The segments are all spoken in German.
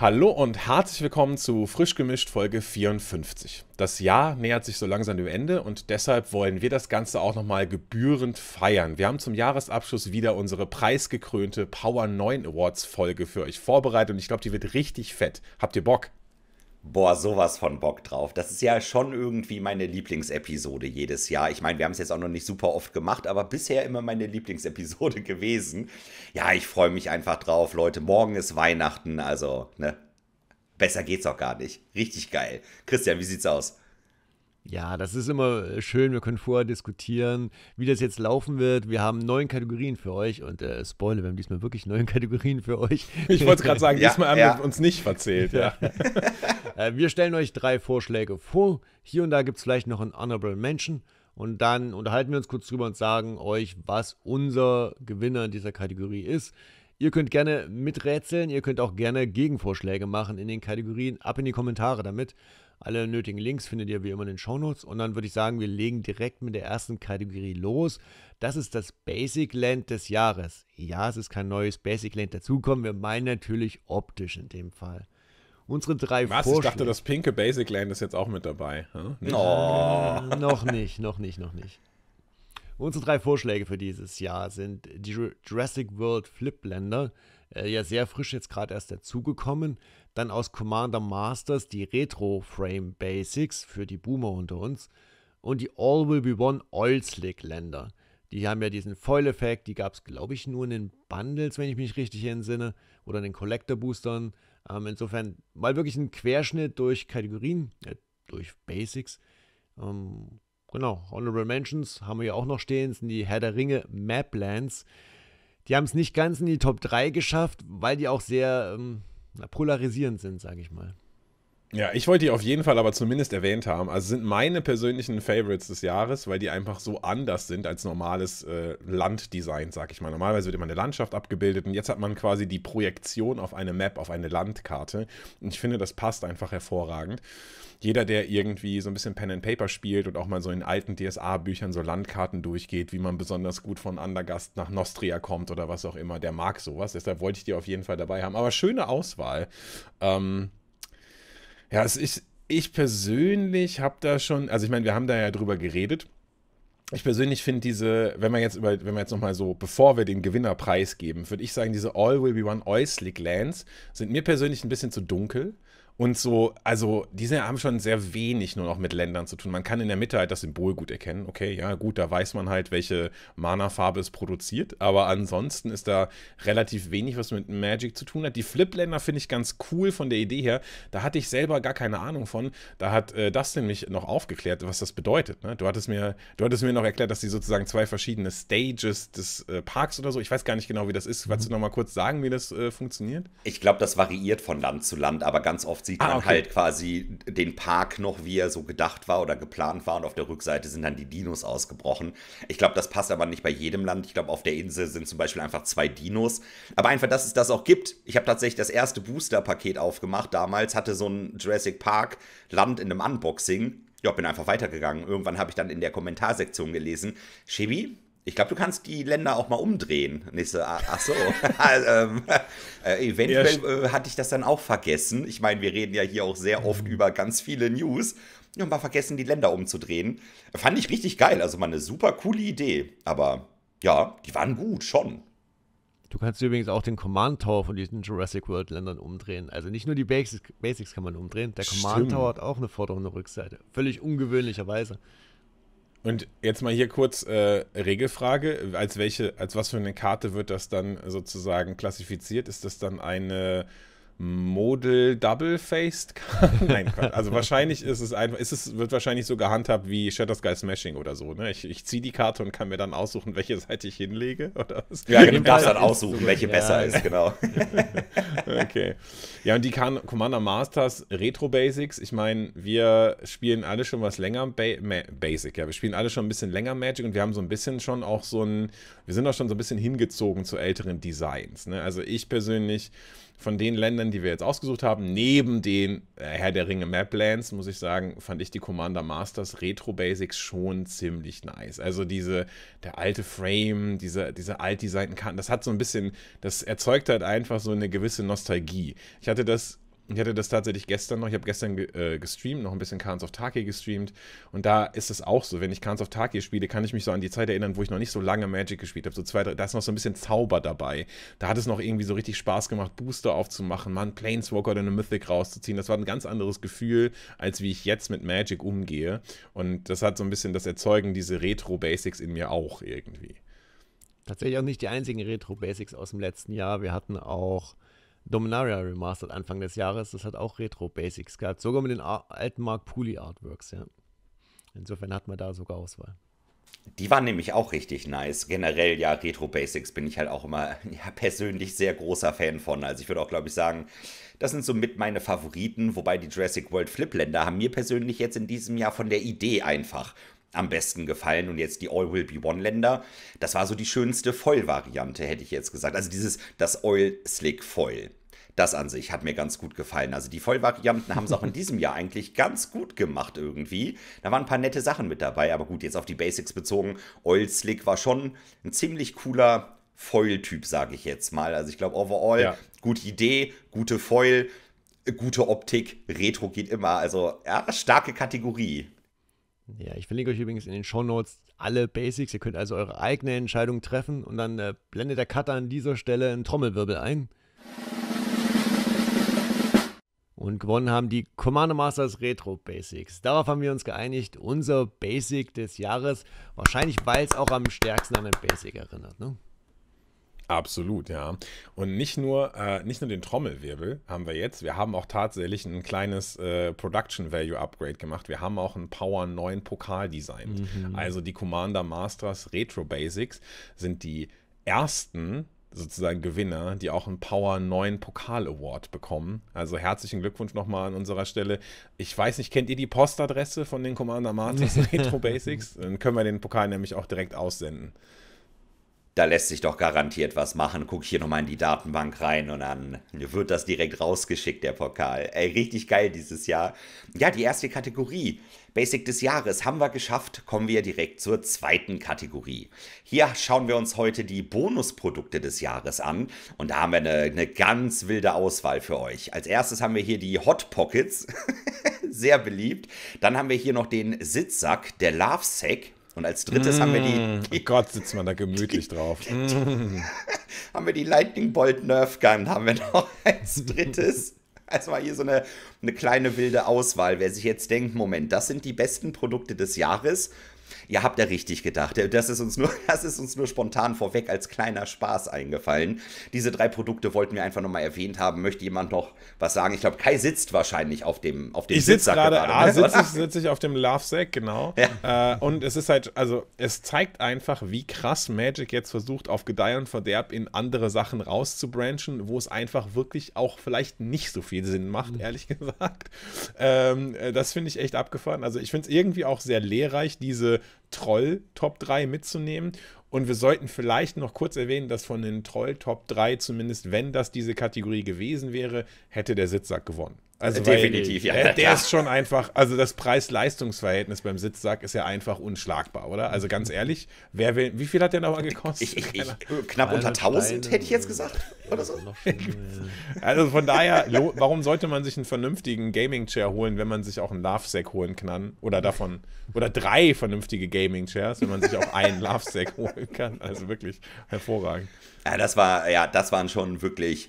Hallo und herzlich willkommen zu Frisch gemischt Folge 54. Das Jahr nähert sich so langsam dem Ende und deshalb wollen wir das Ganze auch nochmal gebührend feiern. Wir haben zum Jahresabschluss wieder unsere preisgekrönte Power 9 Awards Folge für euch vorbereitet und ich glaube, die wird richtig fett. Habt ihr Bock? Boah, sowas von Bock drauf. Das ist ja schon irgendwie meine Lieblingsepisode jedes Jahr. Ich meine, wir haben es jetzt auch noch nicht super oft gemacht, aber bisher immer meine Lieblingsepisode gewesen. Ja, ich freue mich einfach drauf, Leute. Morgen ist Weihnachten, also, ne? Besser geht's auch gar nicht. Richtig geil. Christian, wie sieht's aus? Ja, das ist immer äh, schön. Wir können vorher diskutieren, wie das jetzt laufen wird. Wir haben neun Kategorien für euch und äh, Spoiler, wir haben diesmal wirklich neun Kategorien für euch. Ich wollte gerade sagen, ja, diesmal haben ja. wir uns nicht verzählt. Ja. äh, wir stellen euch drei Vorschläge vor. Hier und da gibt es vielleicht noch einen Honorable Mention. Und dann unterhalten wir uns kurz drüber und sagen euch, was unser Gewinner in dieser Kategorie ist. Ihr könnt gerne miträtseln, ihr könnt auch gerne Gegenvorschläge machen in den Kategorien. Ab in die Kommentare damit. Alle nötigen Links findet ihr wie immer in den Shownotes. Und dann würde ich sagen, wir legen direkt mit der ersten Kategorie los. Das ist das Basic Land des Jahres. Ja, es ist kein neues Basic Land dazukommen. Wir meinen natürlich optisch in dem Fall. Unsere drei Was? Vorschläge. Ich dachte, das pinke Basic Land ist jetzt auch mit dabei. Hm? Oh. Äh, noch nicht, noch nicht, noch nicht. Unsere drei Vorschläge für dieses Jahr sind die Jurassic World Flipländer, äh, ja sehr frisch jetzt gerade erst dazugekommen. Dann aus Commander Masters die Retro Frame Basics für die Boomer unter uns. Und die All Will Be One Oil Slick Länder. Die haben ja diesen Foil-Effekt, die gab es, glaube ich, nur in den Bundles, wenn ich mich richtig entsinne, oder in den Collector-Boostern. Ähm, insofern mal wirklich ein Querschnitt durch Kategorien, äh, durch Basics. Ähm, genau, Honorable Mentions haben wir ja auch noch stehen, sind die Herr der Ringe Maplands. Die haben es nicht ganz in die Top 3 geschafft, weil die auch sehr ähm, polarisierend sind, sage ich mal. Ja, ich wollte die auf jeden Fall aber zumindest erwähnt haben. Also sind meine persönlichen Favorites des Jahres, weil die einfach so anders sind als normales äh, Landdesign, sag ich mal. Normalerweise wird immer eine Landschaft abgebildet und jetzt hat man quasi die Projektion auf eine Map, auf eine Landkarte. Und ich finde, das passt einfach hervorragend. Jeder, der irgendwie so ein bisschen Pen and Paper spielt und auch mal so in alten DSA-Büchern so Landkarten durchgeht, wie man besonders gut von Andergast nach Nostria kommt oder was auch immer, der mag sowas. Deshalb wollte ich die auf jeden Fall dabei haben. Aber schöne Auswahl. Ähm, ja, es ist, ich persönlich habe da schon, also ich meine, wir haben da ja drüber geredet. Ich persönlich finde diese, wenn man jetzt über, wenn wir jetzt nochmal so, bevor wir den Gewinner preisgeben, würde ich sagen, diese All Will Be One Oislick Lands sind mir persönlich ein bisschen zu dunkel. Und so, also diese haben schon sehr wenig nur noch mit Ländern zu tun. Man kann in der Mitte halt das Symbol gut erkennen. Okay, ja, gut, da weiß man halt, welche Mana-Farbe es produziert. Aber ansonsten ist da relativ wenig, was mit Magic zu tun hat. Die Flip-Länder finde ich ganz cool von der Idee her. Da hatte ich selber gar keine Ahnung von. Da hat äh, Dustin mich noch aufgeklärt, was das bedeutet. Ne? Du, hattest mir, du hattest mir noch erklärt, dass die sozusagen zwei verschiedene Stages des äh, Parks oder so. Ich weiß gar nicht genau, wie das ist. Kannst mhm. du noch mal kurz sagen, wie das äh, funktioniert? Ich glaube, das variiert von Land zu Land, aber ganz oft sieht ah, man okay. halt quasi den Park noch, wie er so gedacht war oder geplant war. Und auf der Rückseite sind dann die Dinos ausgebrochen. Ich glaube, das passt aber nicht bei jedem Land. Ich glaube, auf der Insel sind zum Beispiel einfach zwei Dinos. Aber einfach, dass es das auch gibt. Ich habe tatsächlich das erste Booster-Paket aufgemacht. Damals hatte so ein Jurassic Park-Land in einem Unboxing. Ja, bin einfach weitergegangen. Irgendwann habe ich dann in der Kommentarsektion gelesen, Shibi, ich glaube, du kannst die Länder auch mal umdrehen. Und ich so, ah, ach so. Also, ähm, äh, eventuell äh, hatte ich das dann auch vergessen. Ich meine, wir reden ja hier auch sehr oft mhm. über ganz viele News. Und mal vergessen, die Länder umzudrehen. Fand ich richtig geil. Also mal eine super coole Idee. Aber ja, die waren gut, schon. Du kannst übrigens auch den Command Tower von diesen Jurassic World Ländern umdrehen. Also nicht nur die Basics, Basics kann man umdrehen, der Command Stimmt. Tower hat auch eine Vorder- und eine Rückseite. Völlig ungewöhnlicherweise. Und jetzt mal hier kurz äh, Regelfrage: Als welche, als was für eine Karte wird das dann sozusagen klassifiziert? Ist das dann eine Model Double-Faced Nein, also wahrscheinlich ist es einfach, ist es, wird wahrscheinlich so gehandhabt wie Shadow Sky Smashing oder so. Ne? Ich, ich ziehe die Karte und kann mir dann aussuchen, welche Seite ich hinlege oder was? Ja, genau, du darfst dann aussuchen, welche ja. besser ist, genau. okay. Ja, und die kann Commander Masters Retro Basics. Ich meine, wir spielen alle schon was länger ba Basic, ja. Wir spielen alle schon ein bisschen länger Magic und wir haben so ein bisschen schon auch so ein, wir sind auch schon so ein bisschen hingezogen zu älteren Designs. Ne? Also ich persönlich von den Ländern, die wir jetzt ausgesucht haben, neben den äh, Herr der Ringe Maplands, muss ich sagen, fand ich die Commander Masters Retro Basics schon ziemlich nice. Also diese, der alte Frame, diese, diese alt designten Karten, das hat so ein bisschen, das erzeugt halt einfach so eine gewisse Nostalgie. Ich hatte das ich hatte das tatsächlich gestern noch, ich habe gestern äh, gestreamt, noch ein bisschen Kans of Taki gestreamt. Und da ist es auch so, wenn ich Kans of Taki spiele, kann ich mich so an die Zeit erinnern, wo ich noch nicht so lange Magic gespielt habe. So da ist noch so ein bisschen Zauber dabei. Da hat es noch irgendwie so richtig Spaß gemacht, Booster aufzumachen, mal einen Planeswalker oder eine Mythic rauszuziehen. Das war ein ganz anderes Gefühl, als wie ich jetzt mit Magic umgehe. Und das hat so ein bisschen das Erzeugen, diese Retro-Basics in mir auch irgendwie. Tatsächlich auch nicht die einzigen Retro-Basics aus dem letzten Jahr. Wir hatten auch Dominaria Remastered Anfang des Jahres. Das hat auch Retro-Basics gehabt. Sogar mit den alten Mark Pooley Artworks, ja. Insofern hat man da sogar Auswahl. Die waren nämlich auch richtig nice. Generell, ja, Retro Basics bin ich halt auch immer ja, persönlich sehr großer Fan von. Also ich würde auch, glaube ich, sagen, das sind so mit meine Favoriten, wobei die Jurassic World Flipländer haben mir persönlich jetzt in diesem Jahr von der Idee einfach am besten gefallen und jetzt die All Will Be One Länder. Das war so die schönste Foil-Variante, hätte ich jetzt gesagt. Also dieses, das Oil Slick Foil. Das an sich hat mir ganz gut gefallen. Also die Vollvarianten haben es auch in diesem Jahr eigentlich ganz gut gemacht irgendwie. Da waren ein paar nette Sachen mit dabei, aber gut, jetzt auf die Basics bezogen. Oil Slick war schon ein ziemlich cooler Foil-Typ, sage ich jetzt mal. Also ich glaube, overall, ja. gute Idee, gute Foil, gute Optik, Retro geht immer. Also ja, starke Kategorie. Ja, ich verlinke euch übrigens in den Show Notes alle Basics. Ihr könnt also eure eigene Entscheidung treffen und dann äh, blendet der Cutter an dieser Stelle einen Trommelwirbel ein. Und gewonnen haben die Commander Masters Retro Basics. Darauf haben wir uns geeinigt. Unser Basic des Jahres. Wahrscheinlich, weil es auch am stärksten an den Basic erinnert. Ne? Absolut, ja. Und nicht nur, äh, nicht nur den Trommelwirbel haben wir jetzt, wir haben auch tatsächlich ein kleines äh, Production Value Upgrade gemacht. Wir haben auch einen Power 9 Pokal designt. Mhm. Also die Commander Masters Retro Basics sind die ersten sozusagen Gewinner, die auch einen Power 9 Pokal Award bekommen. Also herzlichen Glückwunsch nochmal an unserer Stelle. Ich weiß nicht, kennt ihr die Postadresse von den Commander Masters Retro Basics? Dann können wir den Pokal nämlich auch direkt aussenden da lässt sich doch garantiert was machen. Guck hier nochmal in die Datenbank rein und dann wird das direkt rausgeschickt, der Pokal. Ey, richtig geil dieses Jahr. Ja, die erste Kategorie. Basic des Jahres haben wir geschafft, kommen wir direkt zur zweiten Kategorie. Hier schauen wir uns heute die Bonusprodukte des Jahres an und da haben wir eine, eine ganz wilde Auswahl für euch. Als erstes haben wir hier die Hot Pockets, sehr beliebt. Dann haben wir hier noch den Sitzsack, der Love Sack, und als drittes mmh, haben wir die, mm. Oh Gott, sitzt man da gemütlich die, drauf. Die, mmh. haben wir die Lightning Bolt Nerf Gun, haben wir noch als drittes. Also war hier so eine, eine kleine wilde Auswahl. Wer sich jetzt denkt, Moment, das sind die besten Produkte des Jahres Ihr habt ja richtig gedacht. Das ist uns nur, das ist uns nur spontan vorweg als kleiner Spaß eingefallen. Diese drei Produkte wollten wir einfach nochmal erwähnt haben. Möchte jemand noch was sagen? Ich glaube, Kai sitzt wahrscheinlich auf dem auf dem Ich sitze gerade, gerade ah, ne? sitze ich, sitz ich auf dem Love Sack, genau. Ja. Äh, und es ist halt, also es zeigt einfach, wie krass Magic jetzt versucht, auf Gedeih und Verderb in andere Sachen rauszubranchen, wo es einfach wirklich auch vielleicht nicht so viel Sinn macht, mhm. ehrlich gesagt. Ähm, äh, das finde ich echt abgefahren. Also ich finde es irgendwie auch sehr lehrreich, diese Troll-Top 3 mitzunehmen. Und wir sollten vielleicht noch kurz erwähnen, dass von den Troll-Top 3, zumindest wenn das diese Kategorie gewesen wäre, hätte der Sitzsack gewonnen. Also äh, Definitiv, ja. Der, der ist schon einfach, also das Preis-Leistungs-Verhältnis beim Sitzsack ist ja einfach unschlagbar, oder? Also ganz mhm. ehrlich, wer will, wie viel hat der nochmal gekostet? Ich, ich, ich, knapp unter 1000 hätte ich jetzt gesagt, oder so. also von daher, warum sollte man sich einen vernünftigen Gaming-Chair holen, wenn man sich auch einen Love-Sack holen kann? Oder davon, oder drei vernünftige Gaming-Chairs, wenn man sich auch einen Love-Sack holen kann? Also wirklich hervorragend. Ja, das war, ja, das waren schon wirklich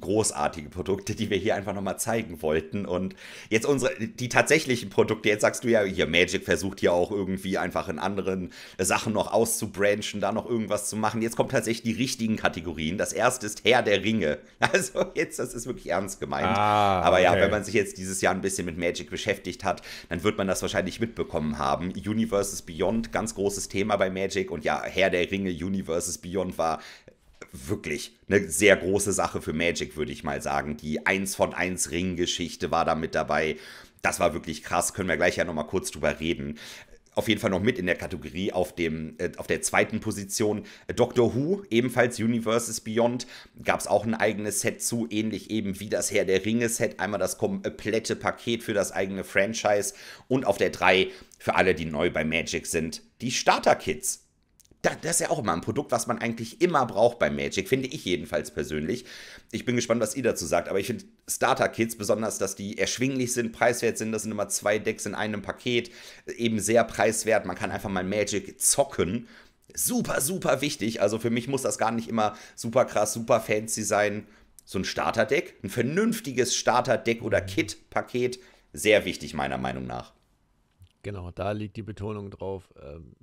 großartige Produkte, die wir hier einfach nochmal zeigen wollten. Und jetzt unsere, die tatsächlichen Produkte, jetzt sagst du ja, hier, Magic versucht ja auch irgendwie einfach in anderen Sachen noch auszubranchen, da noch irgendwas zu machen. Jetzt kommen tatsächlich die richtigen Kategorien. Das erste ist Herr der Ringe. Also jetzt, das ist wirklich ernst gemeint. Ah, Aber ja, okay. wenn man sich jetzt dieses Jahr ein bisschen mit Magic beschäftigt hat, dann wird man das wahrscheinlich mitbekommen haben. Universes Beyond, ganz großes Thema bei Magic. Und ja, Herr der Ringe, Universes Beyond war wirklich eine sehr große Sache für Magic, würde ich mal sagen. Die 1 von 1 Ring-Geschichte war da mit dabei. Das war wirklich krass, können wir gleich ja nochmal kurz drüber reden. Auf jeden Fall noch mit in der Kategorie auf, dem, äh, auf der zweiten Position Doctor Who, ebenfalls Universes Beyond. Gab es auch ein eigenes Set zu, ähnlich eben wie das Herr der Ringe-Set. Einmal das komplette äh, Paket für das eigene Franchise. Und auf der 3 für alle, die neu bei Magic sind, die Starter-Kits das ist ja auch immer ein Produkt, was man eigentlich immer braucht bei Magic, finde ich jedenfalls persönlich. Ich bin gespannt, was ihr dazu sagt, aber ich finde Starter-Kits, besonders, dass die erschwinglich sind, preiswert sind, das sind immer zwei Decks in einem Paket, eben sehr preiswert, man kann einfach mal Magic zocken. Super, super wichtig, also für mich muss das gar nicht immer super krass, super fancy sein. So ein Starter-Deck, ein vernünftiges Starter-Deck oder Kit-Paket, sehr wichtig meiner Meinung nach. Genau, da liegt die Betonung drauf. Ähm,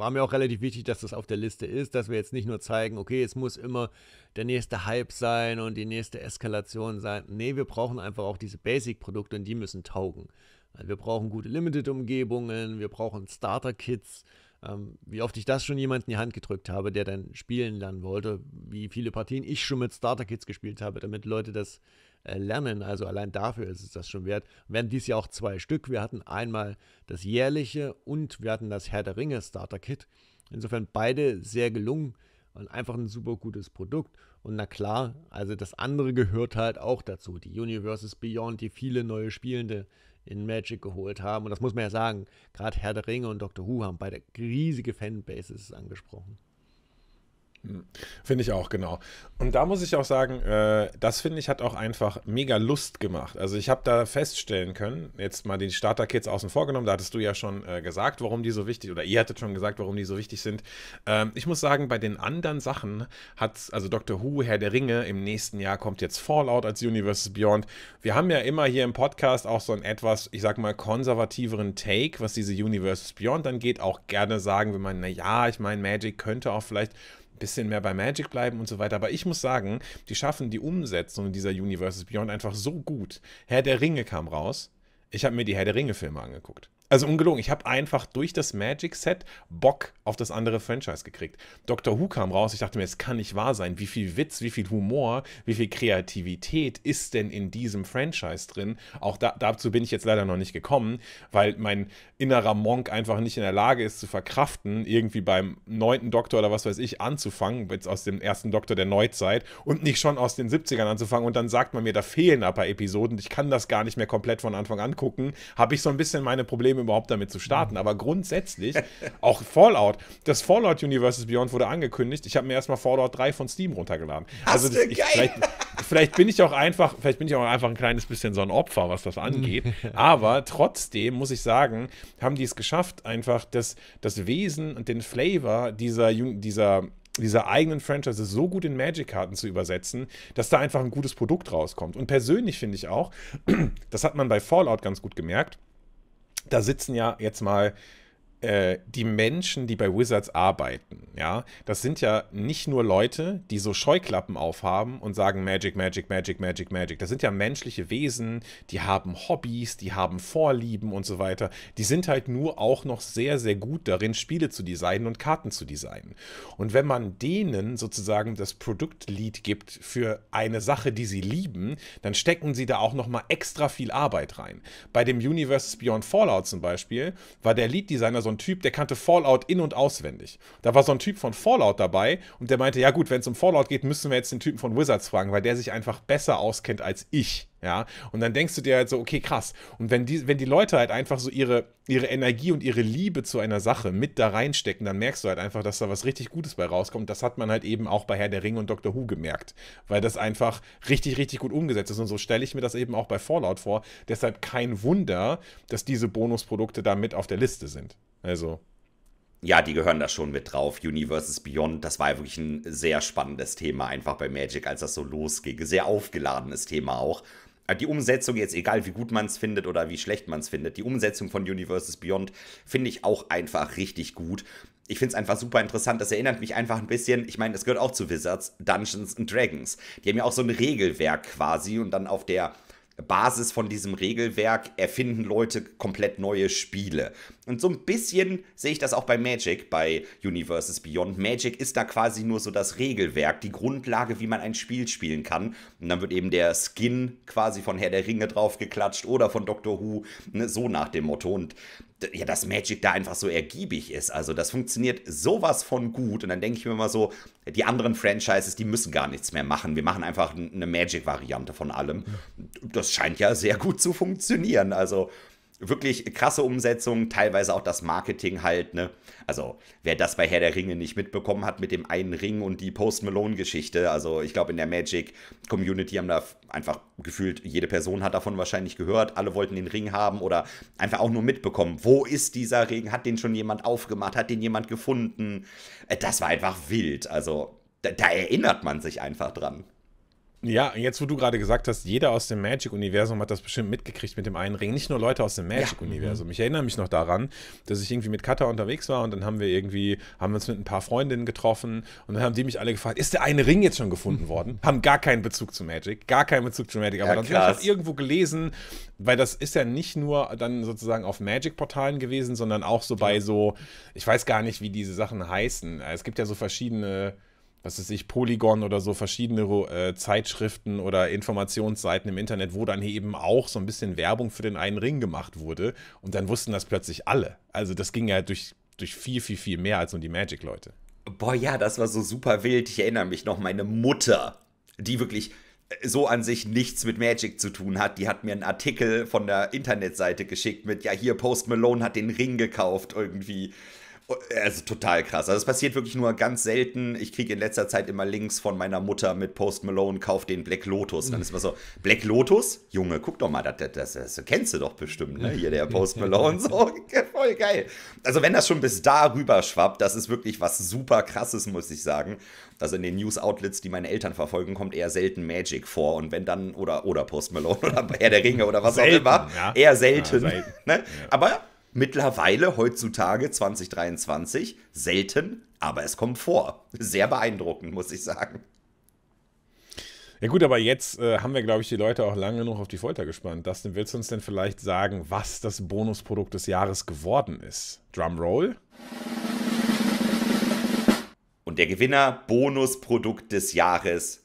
war mir auch relativ wichtig, dass das auf der Liste ist, dass wir jetzt nicht nur zeigen, okay, es muss immer der nächste Hype sein und die nächste Eskalation sein. Nee, wir brauchen einfach auch diese Basic-Produkte und die müssen taugen. Also wir brauchen gute Limited-Umgebungen, wir brauchen Starter-Kits, ähm, wie oft ich das schon jemand in die Hand gedrückt habe, der dann spielen lernen wollte, wie viele Partien ich schon mit Starter-Kits gespielt habe, damit Leute das äh, lernen. Also allein dafür ist es das schon wert. Wir hatten dieses Jahr auch zwei Stück. Wir hatten einmal das jährliche und wir hatten das Herr der Ringe Starter-Kit. Insofern beide sehr gelungen und einfach ein super gutes Produkt. Und na klar, also das andere gehört halt auch dazu. Die Universes Beyond, die viele neue Spielende in Magic geholt haben. Und das muss man ja sagen, gerade Herr der Ringe und Dr. Who haben beide riesige Fanbases angesprochen. Finde ich auch, genau. Und da muss ich auch sagen, äh, das finde ich hat auch einfach mega Lust gemacht. Also ich habe da feststellen können, jetzt mal die Starter-Kits außen vor genommen, da hattest du ja schon äh, gesagt, warum die so wichtig, oder ihr hattet schon gesagt, warum die so wichtig sind. Ähm, ich muss sagen, bei den anderen Sachen hat, also Dr. Who, Herr der Ringe, im nächsten Jahr kommt jetzt Fallout als Universe Beyond. Wir haben ja immer hier im Podcast auch so einen etwas, ich sag mal, konservativeren Take, was diese Universe Beyond angeht. Auch gerne sagen wir mal, naja, ich meine, Magic könnte auch vielleicht bisschen mehr bei Magic bleiben und so weiter. Aber ich muss sagen, die schaffen die Umsetzung dieser Universes Beyond einfach so gut. Herr der Ringe kam raus. Ich habe mir die Herr der Ringe-Filme angeguckt. Also ungelogen, ich habe einfach durch das Magic-Set Bock auf das andere Franchise gekriegt. Dr. Who kam raus, ich dachte mir, es kann nicht wahr sein, wie viel Witz, wie viel Humor, wie viel Kreativität ist denn in diesem Franchise drin? Auch da, dazu bin ich jetzt leider noch nicht gekommen, weil mein innerer Monk einfach nicht in der Lage ist zu verkraften, irgendwie beim neunten Doktor oder was weiß ich anzufangen, jetzt aus dem ersten Doktor der Neuzeit und nicht schon aus den 70ern anzufangen und dann sagt man mir, da fehlen ein paar Episoden, ich kann das gar nicht mehr komplett von Anfang an gucken, habe ich so ein bisschen meine Probleme überhaupt damit zu starten. Aber grundsätzlich, auch Fallout, das Fallout Universes Beyond wurde angekündigt. Ich habe mir erstmal Fallout 3 von Steam runtergeladen. also das, ich, vielleicht, vielleicht, bin ich auch einfach, vielleicht bin ich auch einfach ein kleines bisschen so ein Opfer, was das angeht. Aber trotzdem muss ich sagen, haben die es geschafft, einfach das, das Wesen und den Flavor dieser, dieser dieser eigenen Franchise so gut in Magic-Karten zu übersetzen, dass da einfach ein gutes Produkt rauskommt. Und persönlich finde ich auch, das hat man bei Fallout ganz gut gemerkt, da sitzen ja jetzt mal äh, die Menschen, die bei Wizards arbeiten, ja, das sind ja nicht nur Leute, die so Scheuklappen aufhaben und sagen Magic, Magic, Magic, Magic, Magic. Das sind ja menschliche Wesen, die haben Hobbys, die haben Vorlieben und so weiter. Die sind halt nur auch noch sehr, sehr gut darin, Spiele zu designen und Karten zu designen. Und wenn man denen sozusagen das Produktlied gibt für eine Sache, die sie lieben, dann stecken sie da auch nochmal extra viel Arbeit rein. Bei dem Universe Beyond Fallout zum Beispiel war der Lead-Designer so so ein Typ, der kannte Fallout in- und auswendig. Da war so ein Typ von Fallout dabei und der meinte, ja gut, wenn es um Fallout geht, müssen wir jetzt den Typen von Wizards fragen, weil der sich einfach besser auskennt als ich. Ja, und dann denkst du dir halt so, okay, krass. Und wenn die, wenn die Leute halt einfach so ihre, ihre Energie und ihre Liebe zu einer Sache mit da reinstecken, dann merkst du halt einfach, dass da was richtig Gutes bei rauskommt. Das hat man halt eben auch bei Herr der Ringe und Dr. Who gemerkt, weil das einfach richtig, richtig gut umgesetzt ist. Und so stelle ich mir das eben auch bei Fallout vor. Deshalb kein Wunder, dass diese Bonusprodukte da mit auf der Liste sind. Also, ja, die gehören da schon mit drauf. Universes Beyond, das war ja wirklich ein sehr spannendes Thema, einfach bei Magic, als das so losging. Sehr aufgeladenes Thema auch. Äh, die Umsetzung, jetzt egal wie gut man es findet oder wie schlecht man es findet, die Umsetzung von Universes Beyond finde ich auch einfach richtig gut. Ich finde es einfach super interessant. Das erinnert mich einfach ein bisschen, ich meine, das gehört auch zu Wizards, Dungeons and Dragons. Die haben ja auch so ein Regelwerk quasi und dann auf der Basis von diesem Regelwerk erfinden Leute komplett neue Spiele. Und so ein bisschen sehe ich das auch bei Magic, bei Universes Beyond. Magic ist da quasi nur so das Regelwerk, die Grundlage, wie man ein Spiel spielen kann. Und dann wird eben der Skin quasi von Herr der Ringe draufgeklatscht oder von Doctor Who, ne, so nach dem Motto. Und ja, dass Magic da einfach so ergiebig ist. Also das funktioniert sowas von gut. Und dann denke ich mir mal so, die anderen Franchises, die müssen gar nichts mehr machen. Wir machen einfach eine Magic-Variante von allem. Das scheint ja sehr gut zu funktionieren. Also wirklich krasse Umsetzung, teilweise auch das Marketing halt, ne? Also, wer das bei Herr der Ringe nicht mitbekommen hat mit dem einen Ring und die Post Malone Geschichte, also ich glaube in der Magic Community haben da einfach gefühlt jede Person hat davon wahrscheinlich gehört, alle wollten den Ring haben oder einfach auch nur mitbekommen, wo ist dieser Ring, hat den schon jemand aufgemacht, hat den jemand gefunden? Äh, das war einfach wild, also da, da erinnert man sich einfach dran. Ja, jetzt wo du gerade gesagt hast, jeder aus dem Magic-Universum hat das bestimmt mitgekriegt mit dem einen Ring. Nicht nur Leute aus dem Magic-Universum. Ja. Ich erinnere mich noch daran, dass ich irgendwie mit Kata unterwegs war und dann haben wir irgendwie, haben wir uns mit ein paar Freundinnen getroffen und dann haben die mich alle gefragt, ist der eine Ring jetzt schon gefunden worden? Haben gar keinen Bezug zu Magic, gar keinen Bezug zu Magic. Aber ja, dann habe ich das irgendwo gelesen, weil das ist ja nicht nur dann sozusagen auf Magic-Portalen gewesen, sondern auch so ja. bei so, ich weiß gar nicht, wie diese Sachen heißen. Es gibt ja so verschiedene was weiß ich, Polygon oder so verschiedene äh, Zeitschriften oder Informationsseiten im Internet, wo dann eben auch so ein bisschen Werbung für den einen Ring gemacht wurde. Und dann wussten das plötzlich alle. Also das ging ja durch, durch viel, viel, viel mehr als nur die Magic-Leute. Boah, ja, das war so super wild. Ich erinnere mich noch, meine Mutter, die wirklich äh, so an sich nichts mit Magic zu tun hat. Die hat mir einen Artikel von der Internetseite geschickt mit, ja, hier Post Malone hat den Ring gekauft irgendwie. Äh, also total krass. Also es passiert wirklich nur ganz selten. Ich kriege in letzter Zeit immer Links von meiner Mutter mit Post Malone, kauf den Black Lotus. dann ist man so, Black Lotus? Junge, guck doch mal, das, das, das kennst du doch bestimmt, ne? Hier der Post Malone. So, voll geil. Also wenn das schon bis da rüber schwappt, das ist wirklich was super krasses, muss ich sagen. Also in den News-Outlets, die meine Eltern verfolgen, kommt eher selten Magic vor. Und wenn dann, oder, oder Post Malone oder Herr der Ringe oder was selten, auch immer. Ja. Eher selten. Ja, selten. ne? ja. Aber mittlerweile heutzutage 2023 selten, aber es kommt vor. Sehr beeindruckend, muss ich sagen. Ja gut, aber jetzt äh, haben wir, glaube ich, die Leute auch lange genug auf die Folter gespannt. Dustin, willst du uns denn vielleicht sagen, was das Bonusprodukt des Jahres geworden ist? Drumroll. Und der Gewinner Bonusprodukt des Jahres,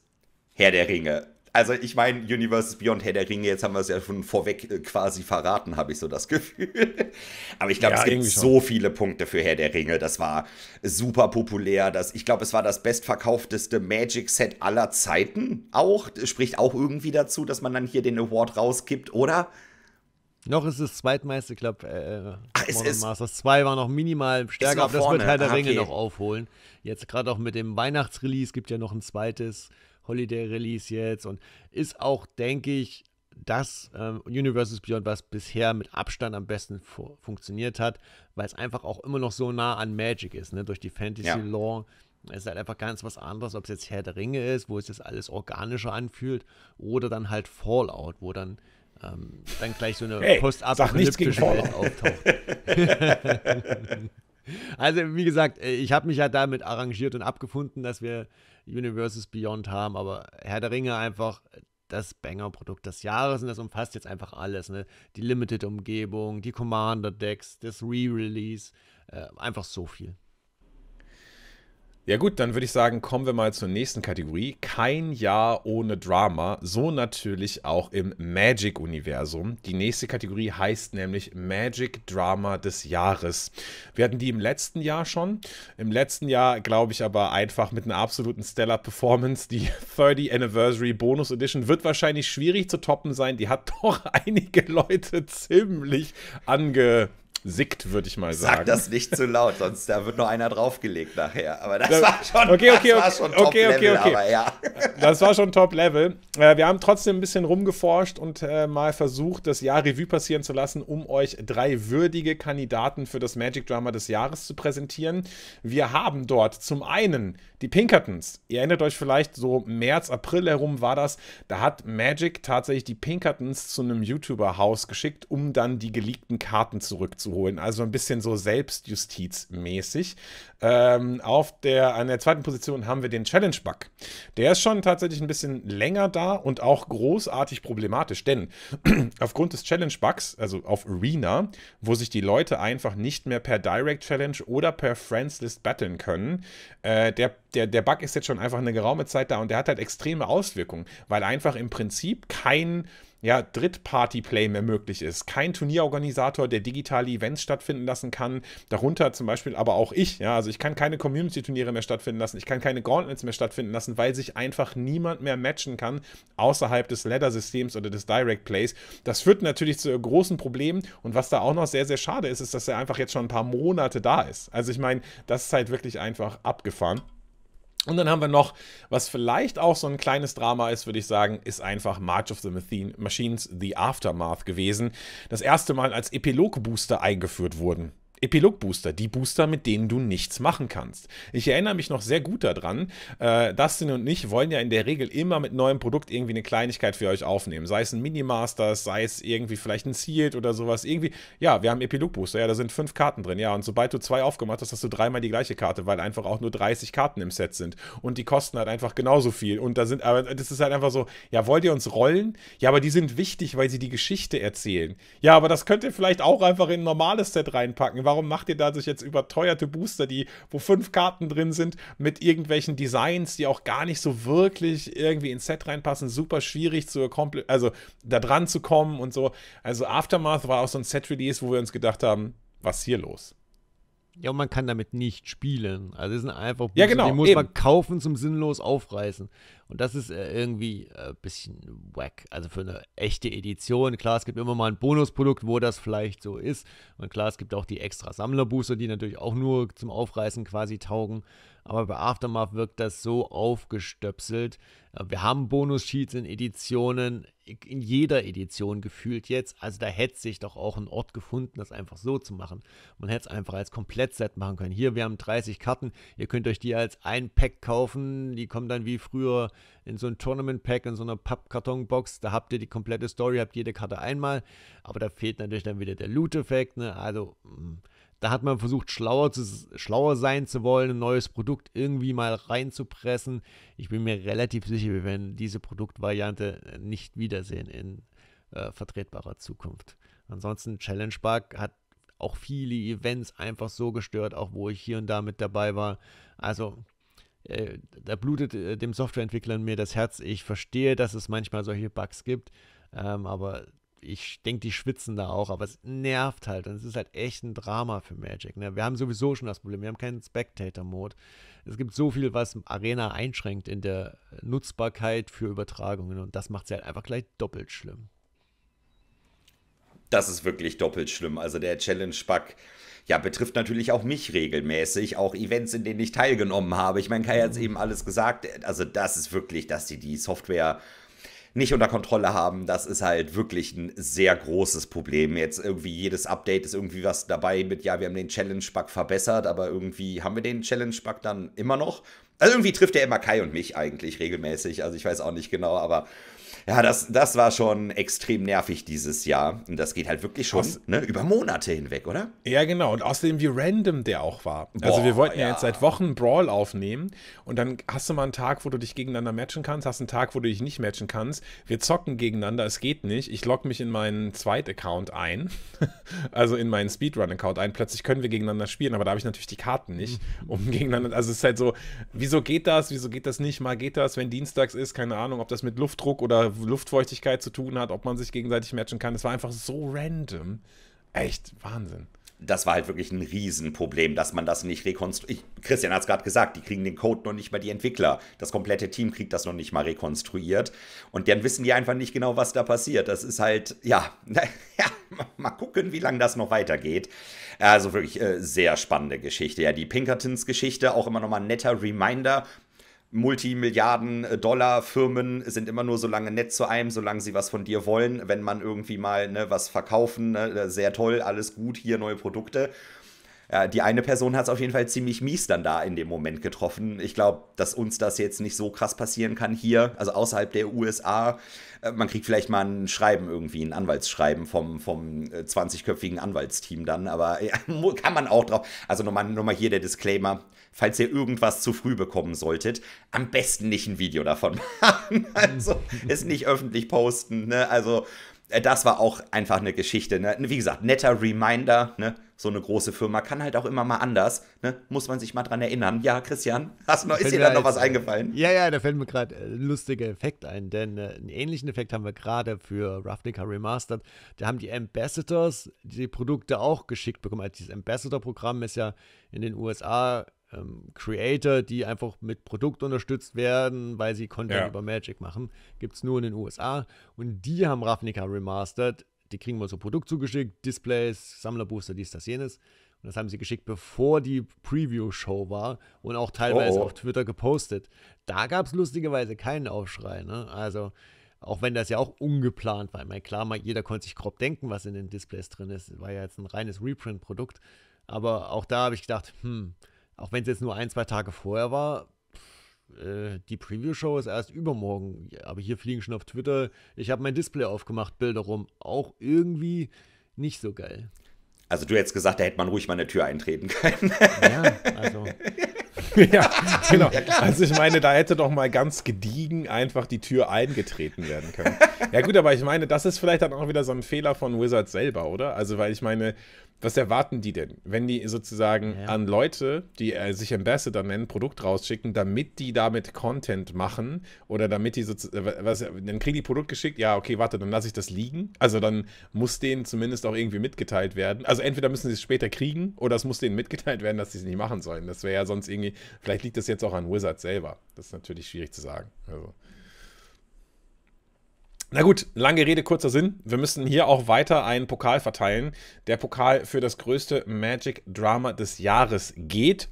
Herr der Ringe, also ich meine, Universes Beyond Herr der Ringe, jetzt haben wir es ja schon vorweg äh, quasi verraten, habe ich so das Gefühl. Aber ich glaube, ja, es gibt so viele Punkte für Herr der Ringe. Das war super populär. Das, ich glaube, es war das bestverkaufteste Magic-Set aller Zeiten auch. Das spricht auch irgendwie dazu, dass man dann hier den Award rauskippt, oder? Noch ist es zweitmeiste, ich glaube, äh, Masters 2 war noch minimal stärker, noch aber das wird Herr der Ach, Ringe noch aufholen. Jetzt gerade auch mit dem Weihnachtsrelease gibt ja noch ein zweites. Holiday Release jetzt und ist auch, denke ich, das ähm, Universes Beyond, was bisher mit Abstand am besten fu funktioniert hat, weil es einfach auch immer noch so nah an Magic ist, ne? durch die fantasy Law. Ja. Es ist halt einfach ganz was anderes, ob es jetzt Herr der Ringe ist, wo es jetzt alles organischer anfühlt, oder dann halt Fallout, wo dann, ähm, dann gleich so eine hey, postapokalyptische Welt auftaucht. also, wie gesagt, äh, ich habe mich ja damit arrangiert und abgefunden, dass wir Universes Beyond haben, aber Herr der Ringe einfach das Banger-Produkt des Jahres und das umfasst jetzt einfach alles. Ne? Die Limited-Umgebung, die Commander-Decks, das Re-Release, äh, einfach so viel. Ja gut, dann würde ich sagen, kommen wir mal zur nächsten Kategorie. Kein Jahr ohne Drama, so natürlich auch im Magic-Universum. Die nächste Kategorie heißt nämlich Magic Drama des Jahres. Wir hatten die im letzten Jahr schon. Im letzten Jahr, glaube ich, aber einfach mit einer absoluten Stellar-Performance. Die 30 Anniversary Bonus Edition wird wahrscheinlich schwierig zu toppen sein. Die hat doch einige Leute ziemlich ange sickt, würde ich mal sagen. Sag das nicht zu laut, sonst da wird nur einer draufgelegt nachher. Aber das war schon, okay, okay, okay, schon okay, Top Level. Okay, okay. Ja. Das war schon Top Level. Äh, wir haben trotzdem ein bisschen rumgeforscht und äh, mal versucht, das Jahr Revue passieren zu lassen, um euch drei würdige Kandidaten für das Magic Drama des Jahres zu präsentieren. Wir haben dort zum einen die Pinkertons. Ihr erinnert euch vielleicht, so März, April herum war das. Da hat Magic tatsächlich die Pinkertons zu einem YouTuber-Haus geschickt, um dann die geleakten Karten zurückzuholen rauszuholen. Also ein bisschen so selbstjustizmäßig. Ähm, auf der, an der zweiten Position haben wir den Challenge-Bug. Der ist schon tatsächlich ein bisschen länger da und auch großartig problematisch, denn aufgrund des Challenge-Bugs, also auf Arena, wo sich die Leute einfach nicht mehr per Direct Challenge oder per Friends List battlen können, äh, der, der, der Bug ist jetzt schon einfach eine geraume Zeit da und der hat halt extreme Auswirkungen, weil einfach im Prinzip kein ja, Drittparty-Play mehr möglich ist. Kein Turnierorganisator, der digitale Events stattfinden lassen kann, darunter zum Beispiel aber auch ich. Ja, also ich kann keine Community-Turniere mehr stattfinden lassen, ich kann keine Gauntlets mehr stattfinden lassen, weil sich einfach niemand mehr matchen kann außerhalb des Ladder-Systems oder des Direct-Plays. Das führt natürlich zu großen Problemen und was da auch noch sehr, sehr schade ist, ist, dass er einfach jetzt schon ein paar Monate da ist. Also ich meine, das ist halt wirklich einfach abgefahren. Und dann haben wir noch, was vielleicht auch so ein kleines Drama ist, würde ich sagen, ist einfach March of the Machines, The Aftermath gewesen. Das erste Mal als Epilog-Booster eingeführt wurden. Epilog-Booster, die Booster, mit denen du nichts machen kannst. Ich erinnere mich noch sehr gut daran, äh, Dustin und ich wollen ja in der Regel immer mit neuem Produkt irgendwie eine Kleinigkeit für euch aufnehmen. Sei es ein Minimasters, sei es irgendwie vielleicht ein Sealed oder sowas. Irgendwie, ja, wir haben Epilog-Booster, ja, da sind fünf Karten drin, ja. Und sobald du zwei aufgemacht hast, hast du dreimal die gleiche Karte, weil einfach auch nur 30 Karten im Set sind. Und die kosten halt einfach genauso viel. Und da sind, aber das ist halt einfach so, ja, wollt ihr uns rollen? Ja, aber die sind wichtig, weil sie die Geschichte erzählen. Ja, aber das könnt ihr vielleicht auch einfach in ein normales Set reinpacken warum macht ihr dadurch jetzt überteuerte Booster, die, wo fünf Karten drin sind, mit irgendwelchen Designs, die auch gar nicht so wirklich irgendwie ins Set reinpassen, super schwierig zu also da dran zu kommen und so. Also Aftermath war auch so ein Set-Release, wo wir uns gedacht haben, was hier los? Ja, und man kann damit nicht spielen. Also es sind einfach Buchse, ja, genau, die muss eben. man kaufen zum sinnlos aufreißen. Und das ist äh, irgendwie ein äh, bisschen wack. Also für eine echte Edition, klar, es gibt immer mal ein Bonusprodukt, wo das vielleicht so ist. Und klar, es gibt auch die extra Sammlerbuße, die natürlich auch nur zum Aufreißen quasi taugen aber bei Aftermath wirkt das so aufgestöpselt. Äh, wir haben Bonus-Sheets in Editionen, in jeder Edition gefühlt jetzt. Also da hätte sich doch auch ein Ort gefunden, das einfach so zu machen. Man hätte es einfach als Komplettset machen können. Hier, wir haben 30 Karten. Ihr könnt euch die als ein Pack kaufen. Die kommen dann wie früher in so ein Tournament-Pack, in so einer Pappkartonbox. Da habt ihr die komplette Story, habt jede Karte einmal. Aber da fehlt natürlich dann wieder der Loot-Effekt. Ne? Also. Mh mm. Da hat man versucht, schlauer, zu, schlauer sein zu wollen, ein neues Produkt irgendwie mal reinzupressen. Ich bin mir relativ sicher, wir werden diese Produktvariante äh, nicht wiedersehen in äh, vertretbarer Zukunft. Ansonsten, Challenge Bug hat auch viele Events einfach so gestört, auch wo ich hier und da mit dabei war. Also, äh, da blutet äh, dem Softwareentwickler mir das Herz. Ich verstehe, dass es manchmal solche Bugs gibt, ähm, aber ich denke, die schwitzen da auch, aber es nervt halt. Und es ist halt echt ein Drama für Magic. Ne? Wir haben sowieso schon das Problem, wir haben keinen Spectator-Mode. Es gibt so viel, was Arena einschränkt in der Nutzbarkeit für Übertragungen. Und das macht sie halt einfach gleich doppelt schlimm. Das ist wirklich doppelt schlimm. Also der Challenge-Bug ja, betrifft natürlich auch mich regelmäßig, auch Events, in denen ich teilgenommen habe. Ich meine, Kai hat es mhm. eben alles gesagt. Also das ist wirklich, dass sie die Software nicht unter Kontrolle haben, das ist halt wirklich ein sehr großes Problem. Jetzt irgendwie jedes Update ist irgendwie was dabei mit, ja, wir haben den Challenge-Bug verbessert, aber irgendwie haben wir den Challenge-Bug dann immer noch. Also irgendwie trifft er immer Kai und mich eigentlich regelmäßig. Also ich weiß auch nicht genau, aber ja, das, das war schon extrem nervig dieses Jahr. Und das geht halt wirklich schon Aus, ne, über Monate hinweg, oder? Ja, genau. Und außerdem, wie random der auch war. Boah, also, wir wollten ja. ja. jetzt seit Wochen Brawl aufnehmen. Und dann hast du mal einen Tag, wo du dich gegeneinander matchen kannst, hast einen Tag, wo du dich nicht matchen kannst. Wir zocken gegeneinander, es geht nicht. Ich logge mich in meinen Zweit-Account ein, also in meinen Speedrun-Account ein. Plötzlich können wir gegeneinander spielen, aber da habe ich natürlich die Karten nicht, mhm. um gegeneinander. Also, es ist halt so, wieso geht das? Wieso geht das nicht? Mal geht das, wenn Dienstags ist, keine Ahnung, ob das mit Luftdruck oder Luftfeuchtigkeit zu tun hat, ob man sich gegenseitig matchen kann. Es war einfach so random. Echt Wahnsinn das war halt wirklich ein Riesenproblem, dass man das nicht rekonstruiert. Christian hat es gerade gesagt, die kriegen den Code noch nicht mal die Entwickler. Das komplette Team kriegt das noch nicht mal rekonstruiert. Und dann wissen die einfach nicht genau, was da passiert. Das ist halt, ja, ja mal gucken, wie lange das noch weitergeht. Also wirklich äh, sehr spannende Geschichte. Ja, die Pinkertons-Geschichte, auch immer nochmal ein netter Reminder, Multimilliarden-Dollar-Firmen äh, sind immer nur so lange nett zu einem, solange sie was von dir wollen. Wenn man irgendwie mal ne, was verkaufen, ne, äh, sehr toll, alles gut, hier neue Produkte. Ja, die eine Person hat es auf jeden Fall ziemlich mies dann da in dem Moment getroffen. Ich glaube, dass uns das jetzt nicht so krass passieren kann hier, also außerhalb der USA. Äh, man kriegt vielleicht mal ein Schreiben irgendwie, ein Anwaltsschreiben vom, vom 20-köpfigen Anwaltsteam dann, aber ja, kann man auch drauf. Also nochmal, nochmal hier der Disclaimer falls ihr irgendwas zu früh bekommen solltet, am besten nicht ein Video davon machen. Also es nicht öffentlich posten. Ne? Also äh, das war auch einfach eine Geschichte. Ne? Wie gesagt, netter Reminder. Ne? So eine große Firma kann halt auch immer mal anders. Ne? Muss man sich mal dran erinnern. Ja, Christian, hast noch, ist dir da noch was eingefallen? Ja, ja, da fällt mir gerade ein äh, lustiger Effekt ein, denn äh, einen ähnlichen Effekt haben wir gerade für Ravnica Remastered. Da haben die Ambassadors die Produkte auch geschickt bekommen. Also dieses Ambassador-Programm ist ja in den USA ähm, Creator, die einfach mit Produkt unterstützt werden, weil sie Content ja. über Magic machen. Gibt es nur in den USA. Und die haben Ravnica remastered. Die kriegen wir so Produkt zugeschickt, Displays, Sammlerbooster, dies, das, jenes. Und das haben sie geschickt, bevor die Preview-Show war und auch teilweise oh, oh. auf Twitter gepostet. Da gab es lustigerweise keinen Aufschrei. Ne? Also, auch wenn das ja auch ungeplant war. Ich meine, klar, jeder konnte sich grob denken, was in den Displays drin ist. War ja jetzt ein reines Reprint-Produkt. Aber auch da habe ich gedacht, hm, auch wenn es jetzt nur ein, zwei Tage vorher war, äh, die Preview-Show ist erst übermorgen. Aber hier fliegen schon auf Twitter, ich habe mein Display aufgemacht, Bilder rum. Auch irgendwie nicht so geil. Also du hättest gesagt, da hätte man ruhig mal eine Tür eintreten können. Ja, also. ja, genau. Also ich meine, da hätte doch mal ganz gediegen einfach die Tür eingetreten werden können. Ja gut, aber ich meine, das ist vielleicht dann auch wieder so ein Fehler von Wizard selber, oder? Also weil ich meine, was erwarten die denn, wenn die sozusagen ja. an Leute, die äh, sich Ambassador nennen, Produkt rausschicken, damit die damit Content machen oder damit die sozusagen, äh, dann kriegen die Produkt geschickt, ja, okay, warte, dann lasse ich das liegen. Also dann muss denen zumindest auch irgendwie mitgeteilt werden. Also entweder müssen sie es später kriegen oder es muss denen mitgeteilt werden, dass sie es nicht machen sollen. Das wäre ja sonst irgendwie, vielleicht liegt das jetzt auch an Wizard selber. Das ist natürlich schwierig zu sagen. Also. Na gut, lange Rede, kurzer Sinn. Wir müssen hier auch weiter einen Pokal verteilen. Der Pokal für das größte Magic Drama des Jahres geht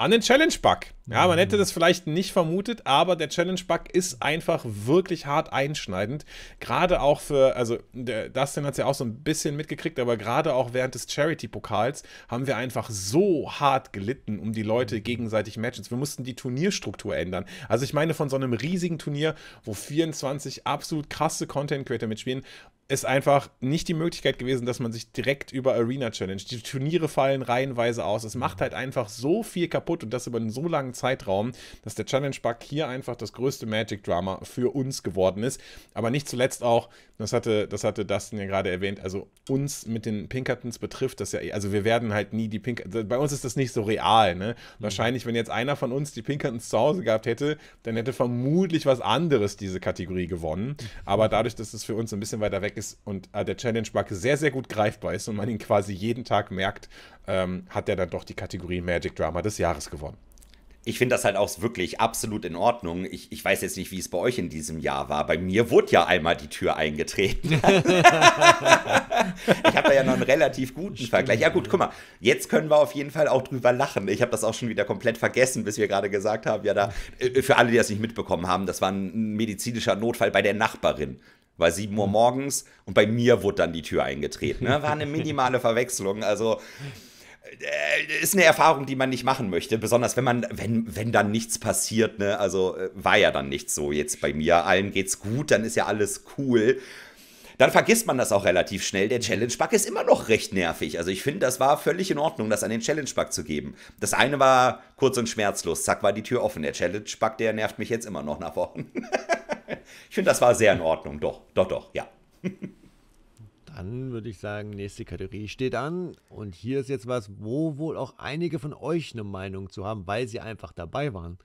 an den Challenge-Bug. Ja, man hätte mhm. das vielleicht nicht vermutet, aber der Challenge-Bug ist einfach wirklich hart einschneidend. Gerade auch für, also der Dustin hat es ja auch so ein bisschen mitgekriegt, aber gerade auch während des Charity-Pokals haben wir einfach so hart gelitten, um die Leute mhm. gegenseitig matchen. Wir mussten die Turnierstruktur ändern. Also ich meine von so einem riesigen Turnier, wo 24 absolut krasse Content-Creator mitspielen ist einfach nicht die Möglichkeit gewesen, dass man sich direkt über Arena Challenge, die Turniere fallen reihenweise aus. Es macht halt einfach so viel kaputt und das über einen so langen Zeitraum, dass der Challenge Bug hier einfach das größte Magic Drama für uns geworden ist. Aber nicht zuletzt auch, das hatte, das hatte Dustin ja gerade erwähnt, also uns mit den Pinkertons betrifft das ja, eh, also wir werden halt nie die Pinkertons, also bei uns ist das nicht so real, ne? Mhm. Wahrscheinlich, wenn jetzt einer von uns die Pinkertons zu Hause gehabt hätte, dann hätte vermutlich was anderes diese Kategorie gewonnen. Mhm. Aber dadurch, dass es für uns ein bisschen weiter weg ist, ist und äh, der Challenge-Bug sehr, sehr gut greifbar ist und man ihn quasi jeden Tag merkt, ähm, hat er dann doch die Kategorie Magic Drama des Jahres gewonnen. Ich finde das halt auch wirklich absolut in Ordnung. Ich, ich weiß jetzt nicht, wie es bei euch in diesem Jahr war. Bei mir wurde ja einmal die Tür eingetreten. ich habe da ja noch einen relativ guten Stimmt. Vergleich. Ja gut, guck mal, jetzt können wir auf jeden Fall auch drüber lachen. Ich habe das auch schon wieder komplett vergessen, bis wir gerade gesagt haben, ja da, äh, für alle, die das nicht mitbekommen haben, das war ein medizinischer Notfall bei der Nachbarin war 7 Uhr mhm. morgens und bei mir wurde dann die Tür eingetreten. Ne? War eine minimale Verwechslung. Also äh, ist eine Erfahrung, die man nicht machen möchte, besonders wenn man, wenn, wenn dann nichts passiert, ne? Also äh, war ja dann nichts so jetzt bei mir. Allen geht's gut, dann ist ja alles cool dann vergisst man das auch relativ schnell. Der mhm. Challenge-Bug ist immer noch recht nervig. Also ich finde, das war völlig in Ordnung, das an den Challenge-Bug zu geben. Das eine war kurz und schmerzlos. Zack, war die Tür offen. Der Challenge-Bug, der nervt mich jetzt immer noch nach Wochen. ich finde, das war sehr in Ordnung. Doch, doch, doch, ja. Dann würde ich sagen, nächste Kategorie steht an. Und hier ist jetzt was, wo wohl auch einige von euch eine Meinung zu haben, weil sie einfach dabei waren.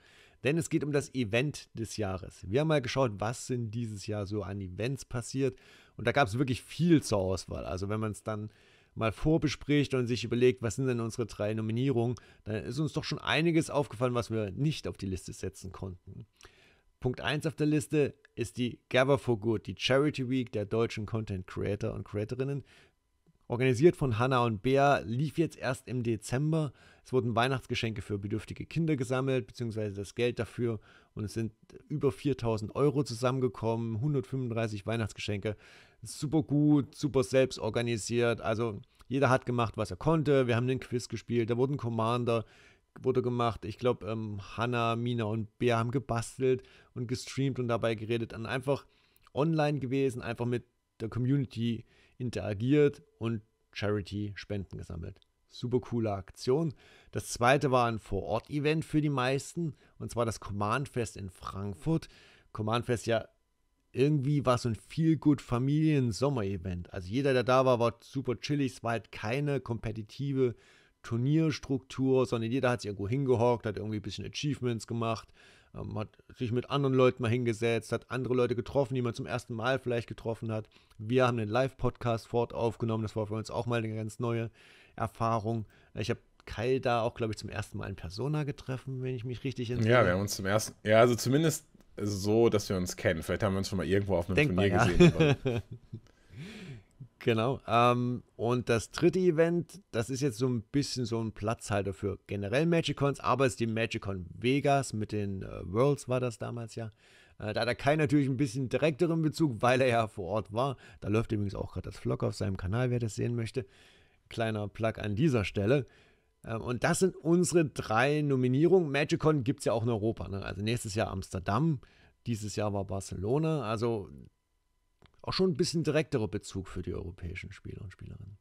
Denn es geht um das Event des Jahres. Wir haben mal geschaut, was sind dieses Jahr so an Events passiert und da gab es wirklich viel zur Auswahl. Also wenn man es dann mal vorbespricht und sich überlegt, was sind denn unsere drei Nominierungen, dann ist uns doch schon einiges aufgefallen, was wir nicht auf die Liste setzen konnten. Punkt 1 auf der Liste ist die Gather for Good, die Charity Week der deutschen Content Creator und Creatorinnen. Organisiert von Hanna und Bea, lief jetzt erst im Dezember. Es wurden Weihnachtsgeschenke für bedürftige Kinder gesammelt, beziehungsweise das Geld dafür. Und es sind über 4000 Euro zusammengekommen, 135 Weihnachtsgeschenke. Super gut, super selbst organisiert. Also jeder hat gemacht, was er konnte. Wir haben den Quiz gespielt, da wurden Commander wurde gemacht. Ich glaube, ähm, Hanna, Mina und Bea haben gebastelt und gestreamt und dabei geredet. Und einfach online gewesen, einfach mit der Community interagiert und Charity-Spenden gesammelt. Super coole Aktion. Das zweite war ein Vor-Ort-Event für die meisten, und zwar das Command Fest in Frankfurt. Command Fest ja irgendwie war so ein feel good Familien-Sommer-Event. Also jeder, der da war, war super chillig. Es war halt keine kompetitive Turnierstruktur, sondern jeder hat sich irgendwo hingehockt, hat irgendwie ein bisschen Achievements gemacht, ähm, hat sich mit anderen Leuten mal hingesetzt, hat andere Leute getroffen, die man zum ersten Mal vielleicht getroffen hat. Wir haben den Live-Podcast fort aufgenommen, das war für uns auch mal eine ganz neue Erfahrung. Ich habe Kai da auch, glaube ich, zum ersten Mal in Persona getroffen, wenn ich mich richtig erinnere. Ja, wir haben uns zum ersten, ja, also zumindest so, dass wir uns kennen. Vielleicht haben wir uns schon mal irgendwo auf einem Denkbar, Turnier ja. gesehen. Genau. Ähm, und das dritte Event, das ist jetzt so ein bisschen so ein Platzhalter für generell Magic Cons, aber es ist die Magic Con Vegas mit den äh, Worlds war das damals ja. Äh, da hat der Kai natürlich ein bisschen direkteren Bezug, weil er ja vor Ort war. Da läuft übrigens auch gerade das Vlog auf seinem Kanal, wer das sehen möchte. Kleiner Plug an dieser Stelle. Ähm, und das sind unsere drei Nominierungen. Magic Con gibt es ja auch in Europa. Ne? Also nächstes Jahr Amsterdam, dieses Jahr war Barcelona. Also auch schon ein bisschen direkterer Bezug für die europäischen Spieler und Spielerinnen.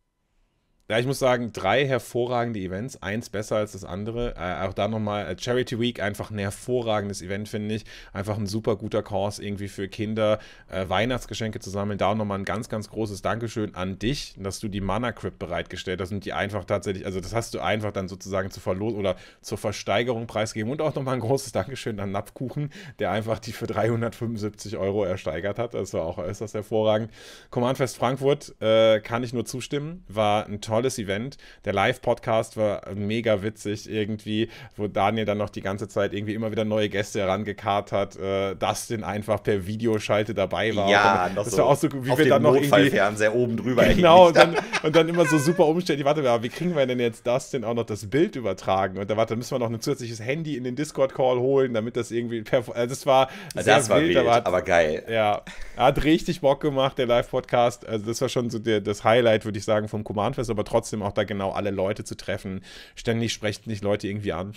Ja, ich muss sagen, drei hervorragende Events, eins besser als das andere. Äh, auch da nochmal äh, Charity Week, einfach ein hervorragendes Event, finde ich. Einfach ein super guter Kurs irgendwie für Kinder, äh, Weihnachtsgeschenke zu sammeln. Da auch nochmal ein ganz, ganz großes Dankeschön an dich, dass du die Mana Crypt bereitgestellt hast und die einfach tatsächlich, also das hast du einfach dann sozusagen zur Verlosung oder zur Versteigerung preisgegeben. Und auch nochmal ein großes Dankeschön an Napfkuchen, der einfach die für 375 Euro ersteigert hat. Das war auch äußerst hervorragend. Command Fest Frankfurt äh, kann ich nur zustimmen, war ein toller tolles Event. Der Live-Podcast war mega witzig irgendwie, wo Daniel dann noch die ganze Zeit irgendwie immer wieder neue Gäste herangekarrt hat, äh, den einfach per Videoschalte dabei war. Ja, dann, das so war auch so, wie wir dann noch irgendwie Fernseher oben drüber Genau, und dann, und dann, immer so super umständlich. Warte mal, wie kriegen wir denn jetzt das denn auch noch das Bild übertragen? Und da warte, müssen wir noch ein zusätzliches Handy in den Discord-Call holen, damit das irgendwie per, also das war sehr das war wild aber, hat, aber, geil. Ja, hat richtig Bock gemacht der Live-Podcast. Also das war schon so der, das Highlight, würde ich sagen, vom Command Fest, aber aber trotzdem auch da genau alle Leute zu treffen. Ständig sprechen nicht Leute irgendwie an.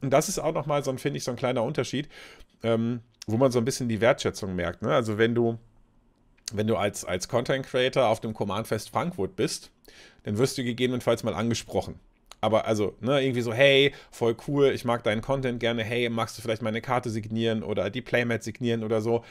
Und das ist auch nochmal so ein, finde ich, so ein kleiner Unterschied, ähm, wo man so ein bisschen die Wertschätzung merkt. Ne? Also wenn du, wenn du als, als Content Creator auf dem Command Fest Frankfurt bist, dann wirst du gegebenenfalls mal angesprochen. Aber also, ne, irgendwie so, hey, voll cool, ich mag deinen Content gerne, hey, magst du vielleicht meine Karte signieren oder die Playmat signieren oder so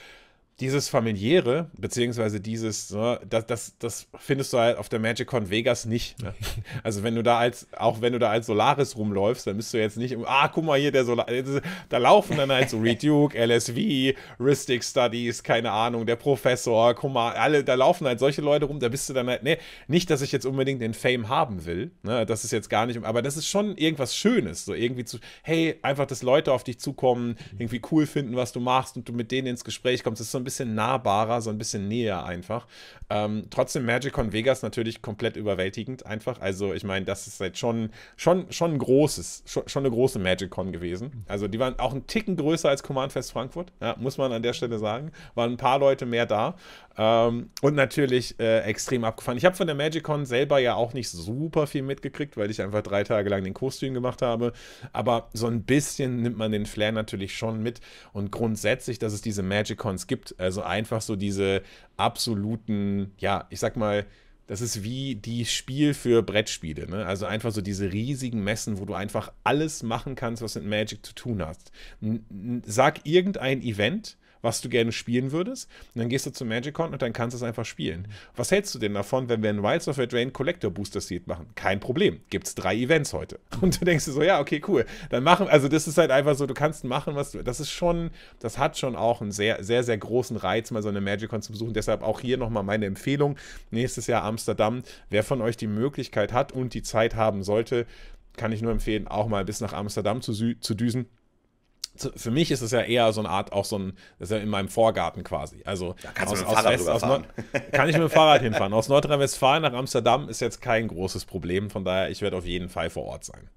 dieses familiäre, beziehungsweise dieses, ne, das, das, das findest du halt auf der Magic Con Vegas nicht. Ne? Also wenn du da als, auch wenn du da als Solaris rumläufst, dann bist du jetzt nicht, ah, guck mal hier, der Solaris, äh, da laufen dann halt so Reduke, LSV, Ristic Studies, keine Ahnung, der Professor, guck mal, alle, da laufen halt solche Leute rum, da bist du dann halt, ne, nicht, dass ich jetzt unbedingt den Fame haben will, ne, das ist jetzt gar nicht, aber das ist schon irgendwas Schönes, so irgendwie zu, hey, einfach, dass Leute auf dich zukommen, irgendwie cool finden, was du machst und du mit denen ins Gespräch kommst, das ist so ein ein bisschen nahbarer, so ein bisschen näher einfach. Ähm, trotzdem Magic Con Vegas natürlich komplett überwältigend einfach. Also ich meine, das ist halt schon, schon, schon ein großes, schon, schon eine große Magic Con gewesen. Also die waren auch ein Ticken größer als Command Fest Frankfurt, ja, muss man an der Stelle sagen. Waren ein paar Leute mehr da. Ähm, und natürlich äh, extrem abgefahren. Ich habe von der Magic Con selber ja auch nicht super viel mitgekriegt, weil ich einfach drei Tage lang den Kostüm gemacht habe. Aber so ein bisschen nimmt man den Flair natürlich schon mit. Und grundsätzlich, dass es diese Magic Cons gibt, also einfach so diese absoluten ja, ich sag mal, das ist wie die Spiel für Brettspiele. Ne? Also einfach so diese riesigen Messen, wo du einfach alles machen kannst, was mit Magic zu tun hast. N sag irgendein Event was du gerne spielen würdest. Und dann gehst du zu Magicon und dann kannst du es einfach spielen. Was hältst du denn davon, wenn wir einen Wilds of a Drain Collector Booster Seed machen? Kein Problem. Gibt es drei Events heute. Und du denkst dir so, ja, okay, cool. Dann machen, also das ist halt einfach so, du kannst machen, was du, das ist schon, das hat schon auch einen sehr, sehr, sehr großen Reiz, mal so eine Magicon zu besuchen. Deshalb auch hier nochmal meine Empfehlung. Nächstes Jahr Amsterdam. Wer von euch die Möglichkeit hat und die Zeit haben sollte, kann ich nur empfehlen, auch mal bis nach Amsterdam zu, zu düsen für mich ist es ja eher so eine Art, auch so ein, das ist ja in meinem Vorgarten quasi. Also da kannst aus, du mit dem Fahrrad West, Nord, kann ich mit dem Fahrrad hinfahren. Aus Nordrhein-Westfalen nach Amsterdam ist jetzt kein großes Problem, von daher, ich werde auf jeden Fall vor Ort sein.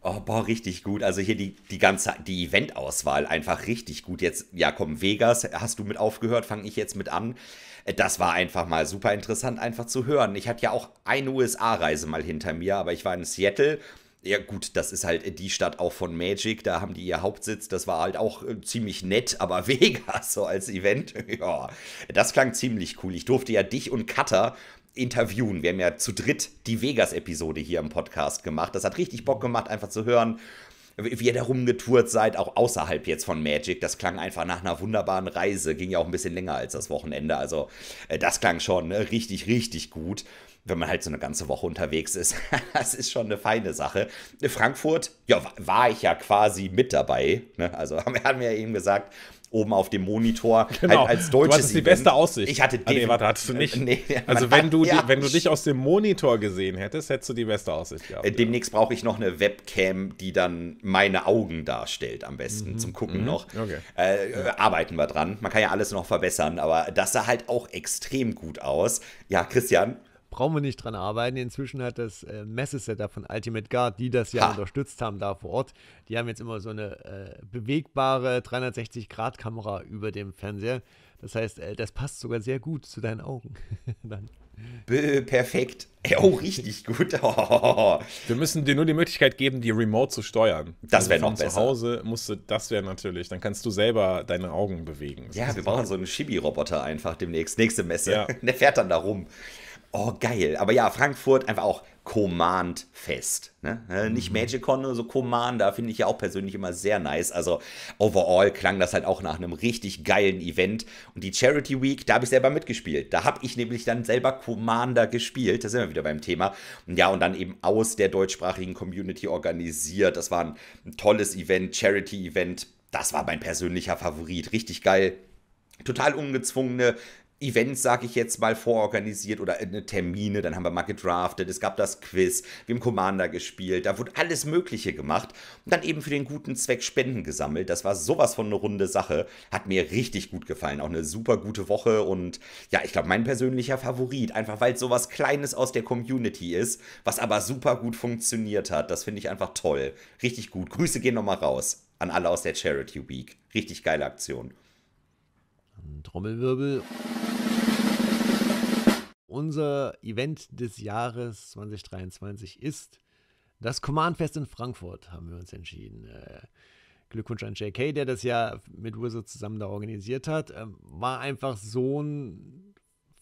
Oh, boah, richtig gut. Also hier die, die ganze, die Eventauswahl einfach richtig gut. Jetzt, ja komm, Vegas, hast du mit aufgehört, fange ich jetzt mit an. Das war einfach mal super interessant, einfach zu hören. Ich hatte ja auch eine USA-Reise mal hinter mir, aber ich war in Seattle ja gut, das ist halt die Stadt auch von Magic, da haben die ihr Hauptsitz, das war halt auch äh, ziemlich nett, aber Vegas so als Event, ja, das klang ziemlich cool. Ich durfte ja dich und Cutter interviewen. Wir haben ja zu dritt die Vegas-Episode hier im Podcast gemacht. Das hat richtig Bock gemacht, einfach zu hören, wie ihr da rumgetourt seid, auch außerhalb jetzt von Magic. Das klang einfach nach einer wunderbaren Reise. Ging ja auch ein bisschen länger als das Wochenende. Also äh, das klang schon ne, richtig, richtig gut wenn man halt so eine ganze Woche unterwegs ist, das ist schon eine feine Sache. Frankfurt, ja, war ich ja quasi mit dabei. Ne? Also haben wir ja eben gesagt, oben auf dem Monitor halt genau. halt als deutsches du hattest die Event. beste Aussicht. Ich hatte den. Ah, nee, warte, hattest du nicht. Nee, also wenn du, ja. wenn du dich aus dem Monitor gesehen hättest, hättest du die beste Aussicht gehabt. Demnächst ja. brauche ich noch eine Webcam, die dann meine Augen darstellt am besten mhm. zum Gucken mhm. noch. Okay. Äh, ja. Äh, arbeiten wir dran. Man kann ja alles noch verbessern, aber das sah halt auch extrem gut aus. Ja, Christian, brauchen wir nicht dran arbeiten. Inzwischen hat das äh, Messesetter von Ultimate Guard, die das ja ha. unterstützt haben da vor Ort, die haben jetzt immer so eine äh, bewegbare 360-Grad-Kamera über dem Fernseher. Das heißt, äh, das passt sogar sehr gut zu deinen Augen. Dann. Perfekt. Oh, richtig gut. Wir müssen dir nur die Möglichkeit geben, die Remote zu steuern. Das wäre also noch besser. Zu Hause musst du, das wäre natürlich. Dann kannst du selber deine Augen bewegen. Das ja, wir brauchen so einen Chibi-Roboter einfach demnächst. Nächste Messe. Ja. Der fährt dann da rum. Oh, geil. Aber ja, Frankfurt einfach auch Command-Fest. Ne? Äh, nicht mhm. Magicon, nur so Commander finde ich ja auch persönlich immer sehr nice. Also overall klang das halt auch nach einem richtig geilen Event. Und die Charity Week, da habe ich selber mitgespielt. Da habe ich nämlich dann selber Commander gespielt. Da sind wir wieder beim Thema. Und ja, und dann eben aus der deutschsprachigen Community organisiert. Das war ein tolles Event, Charity-Event. Das war mein persönlicher Favorit. Richtig geil. Total ungezwungene Events, sage ich jetzt mal, vororganisiert oder äh, ne, Termine, dann haben wir mal gedraftet, es gab das Quiz, wir haben Commander gespielt, da wurde alles Mögliche gemacht und dann eben für den guten Zweck Spenden gesammelt. Das war sowas von eine runde Sache, hat mir richtig gut gefallen, auch eine super gute Woche und ja, ich glaube, mein persönlicher Favorit, einfach weil es sowas Kleines aus der Community ist, was aber super gut funktioniert hat. Das finde ich einfach toll, richtig gut. Grüße gehen nochmal raus an alle aus der Charity Week. Richtig geile Aktion. Trommelwirbel unser Event des Jahres 2023 ist das Command-Fest in Frankfurt, haben wir uns entschieden. Äh, Glückwunsch an JK, der das ja mit Wizard zusammen da organisiert hat. Ähm, war einfach so ein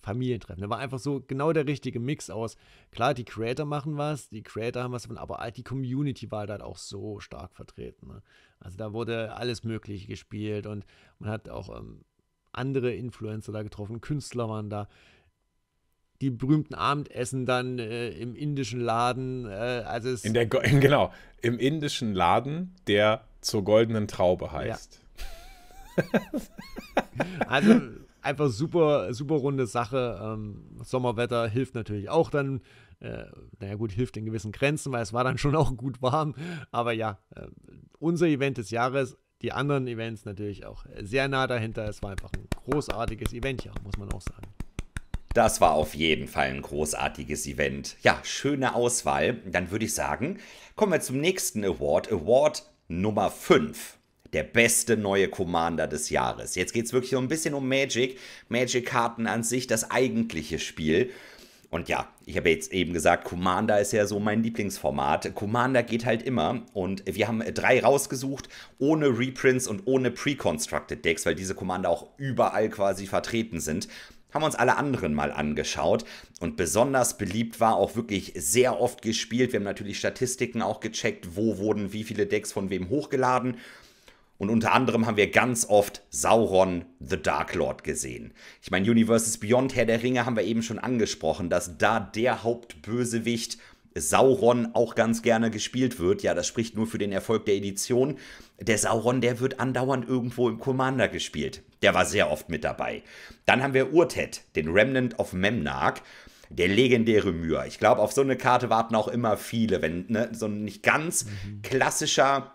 Familientreffen. Da war einfach so genau der richtige Mix aus. Klar, die Creator machen was, die Creator haben was davon, aber halt die Community war da halt auch so stark vertreten. Ne? Also da wurde alles Mögliche gespielt und man hat auch ähm, andere Influencer da getroffen, Künstler waren da die berühmten Abendessen dann äh, im indischen Laden. Äh, also es in der, Go genau, im indischen Laden, der zur goldenen Traube heißt. Ja. also einfach super, super runde Sache. Ähm, Sommerwetter hilft natürlich auch dann. Äh, naja gut, hilft in gewissen Grenzen, weil es war dann schon auch gut warm. Aber ja, äh, unser Event des Jahres, die anderen Events natürlich auch sehr nah dahinter. Es war einfach ein großartiges Event, ja, muss man auch sagen. Das war auf jeden Fall ein großartiges Event. Ja, schöne Auswahl. Dann würde ich sagen, kommen wir zum nächsten Award. Award Nummer 5 der beste neue Commander des Jahres. Jetzt geht es wirklich so ein bisschen um Magic. Magic-Karten an sich, das eigentliche Spiel. Und ja, ich habe jetzt eben gesagt, Commander ist ja so mein Lieblingsformat. Commander geht halt immer. Und wir haben drei rausgesucht, ohne Reprints und ohne Pre-Constructed Decks, weil diese Commander auch überall quasi vertreten sind haben wir uns alle anderen mal angeschaut und besonders beliebt war auch wirklich sehr oft gespielt. Wir haben natürlich Statistiken auch gecheckt, wo wurden wie viele Decks von wem hochgeladen. Und unter anderem haben wir ganz oft Sauron the Dark Lord gesehen. Ich meine, Universes Beyond Herr der Ringe haben wir eben schon angesprochen, dass da der Hauptbösewicht Sauron auch ganz gerne gespielt wird. Ja, das spricht nur für den Erfolg der Edition. Der Sauron, der wird andauernd irgendwo im Commander gespielt. Der war sehr oft mit dabei. Dann haben wir Urtet, den Remnant of Memnarch. Der legendäre Mühe. Ich glaube, auf so eine Karte warten auch immer viele, wenn ne, so ein nicht ganz mhm. klassischer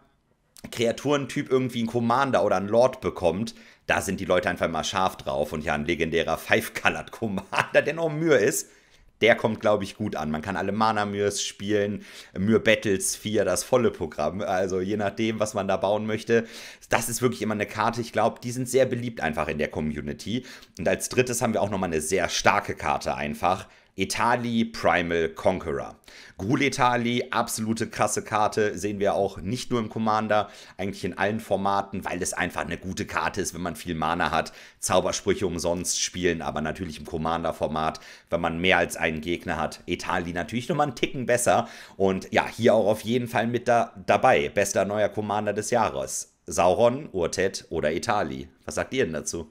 Kreaturentyp irgendwie einen Commander oder einen Lord bekommt, da sind die Leute einfach mal scharf drauf. Und ja, ein legendärer Five-Colored-Commander, der noch Mühe ist, der kommt, glaube ich, gut an. Man kann alle Mana-Mürs spielen, Mür Battles 4, das volle Programm. Also je nachdem, was man da bauen möchte. Das ist wirklich immer eine Karte. Ich glaube, die sind sehr beliebt einfach in der Community. Und als drittes haben wir auch nochmal eine sehr starke Karte einfach. Etali Primal Conqueror. Ghoul Etali, absolute krasse Karte, sehen wir auch nicht nur im Commander, eigentlich in allen Formaten, weil es einfach eine gute Karte ist, wenn man viel Mana hat. Zaubersprüche umsonst spielen, aber natürlich im Commander-Format, wenn man mehr als einen Gegner hat. Etali natürlich nochmal einen Ticken besser und ja, hier auch auf jeden Fall mit da dabei. Bester neuer Commander des Jahres. Sauron, Urtet oder Etali. Was sagt ihr denn dazu?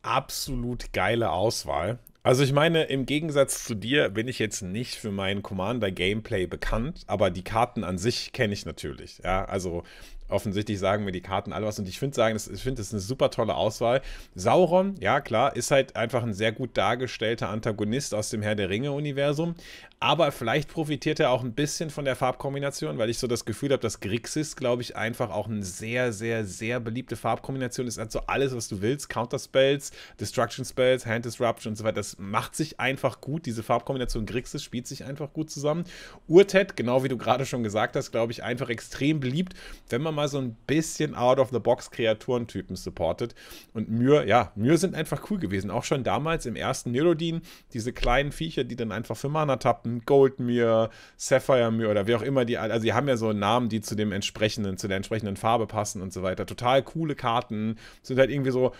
Absolut geile Auswahl. Also ich meine, im Gegensatz zu dir bin ich jetzt nicht für mein Commander-Gameplay bekannt, aber die Karten an sich kenne ich natürlich. Ja, also offensichtlich sagen mir die Karten alle was und ich finde sagen, ich finde das ist eine super tolle Auswahl. Sauron, ja klar, ist halt einfach ein sehr gut dargestellter Antagonist aus dem Herr der Ringe Universum, aber vielleicht profitiert er auch ein bisschen von der Farbkombination, weil ich so das Gefühl habe, dass Grixis, glaube ich, einfach auch eine sehr, sehr, sehr beliebte Farbkombination ist. Also alles, was du willst, Counter-Spells, Destruction Spells, Hand Disruption und so weiter, das macht sich einfach gut. Diese Farbkombination Grixis spielt sich einfach gut zusammen. Urtet, genau wie du gerade schon gesagt hast, glaube ich, einfach extrem beliebt, wenn man mal so ein bisschen Out-of-the-Box-Kreaturentypen supportet. Und Mür, ja, Mür sind einfach cool gewesen. Auch schon damals im ersten Melodin, diese kleinen Viecher, die dann einfach für Mana tappen Platin, Goldmir, Sapphiremir oder wie auch immer die, also die haben ja so Namen, die zu dem entsprechenden, zu der entsprechenden Farbe passen und so weiter. Total coole Karten, sind halt irgendwie so,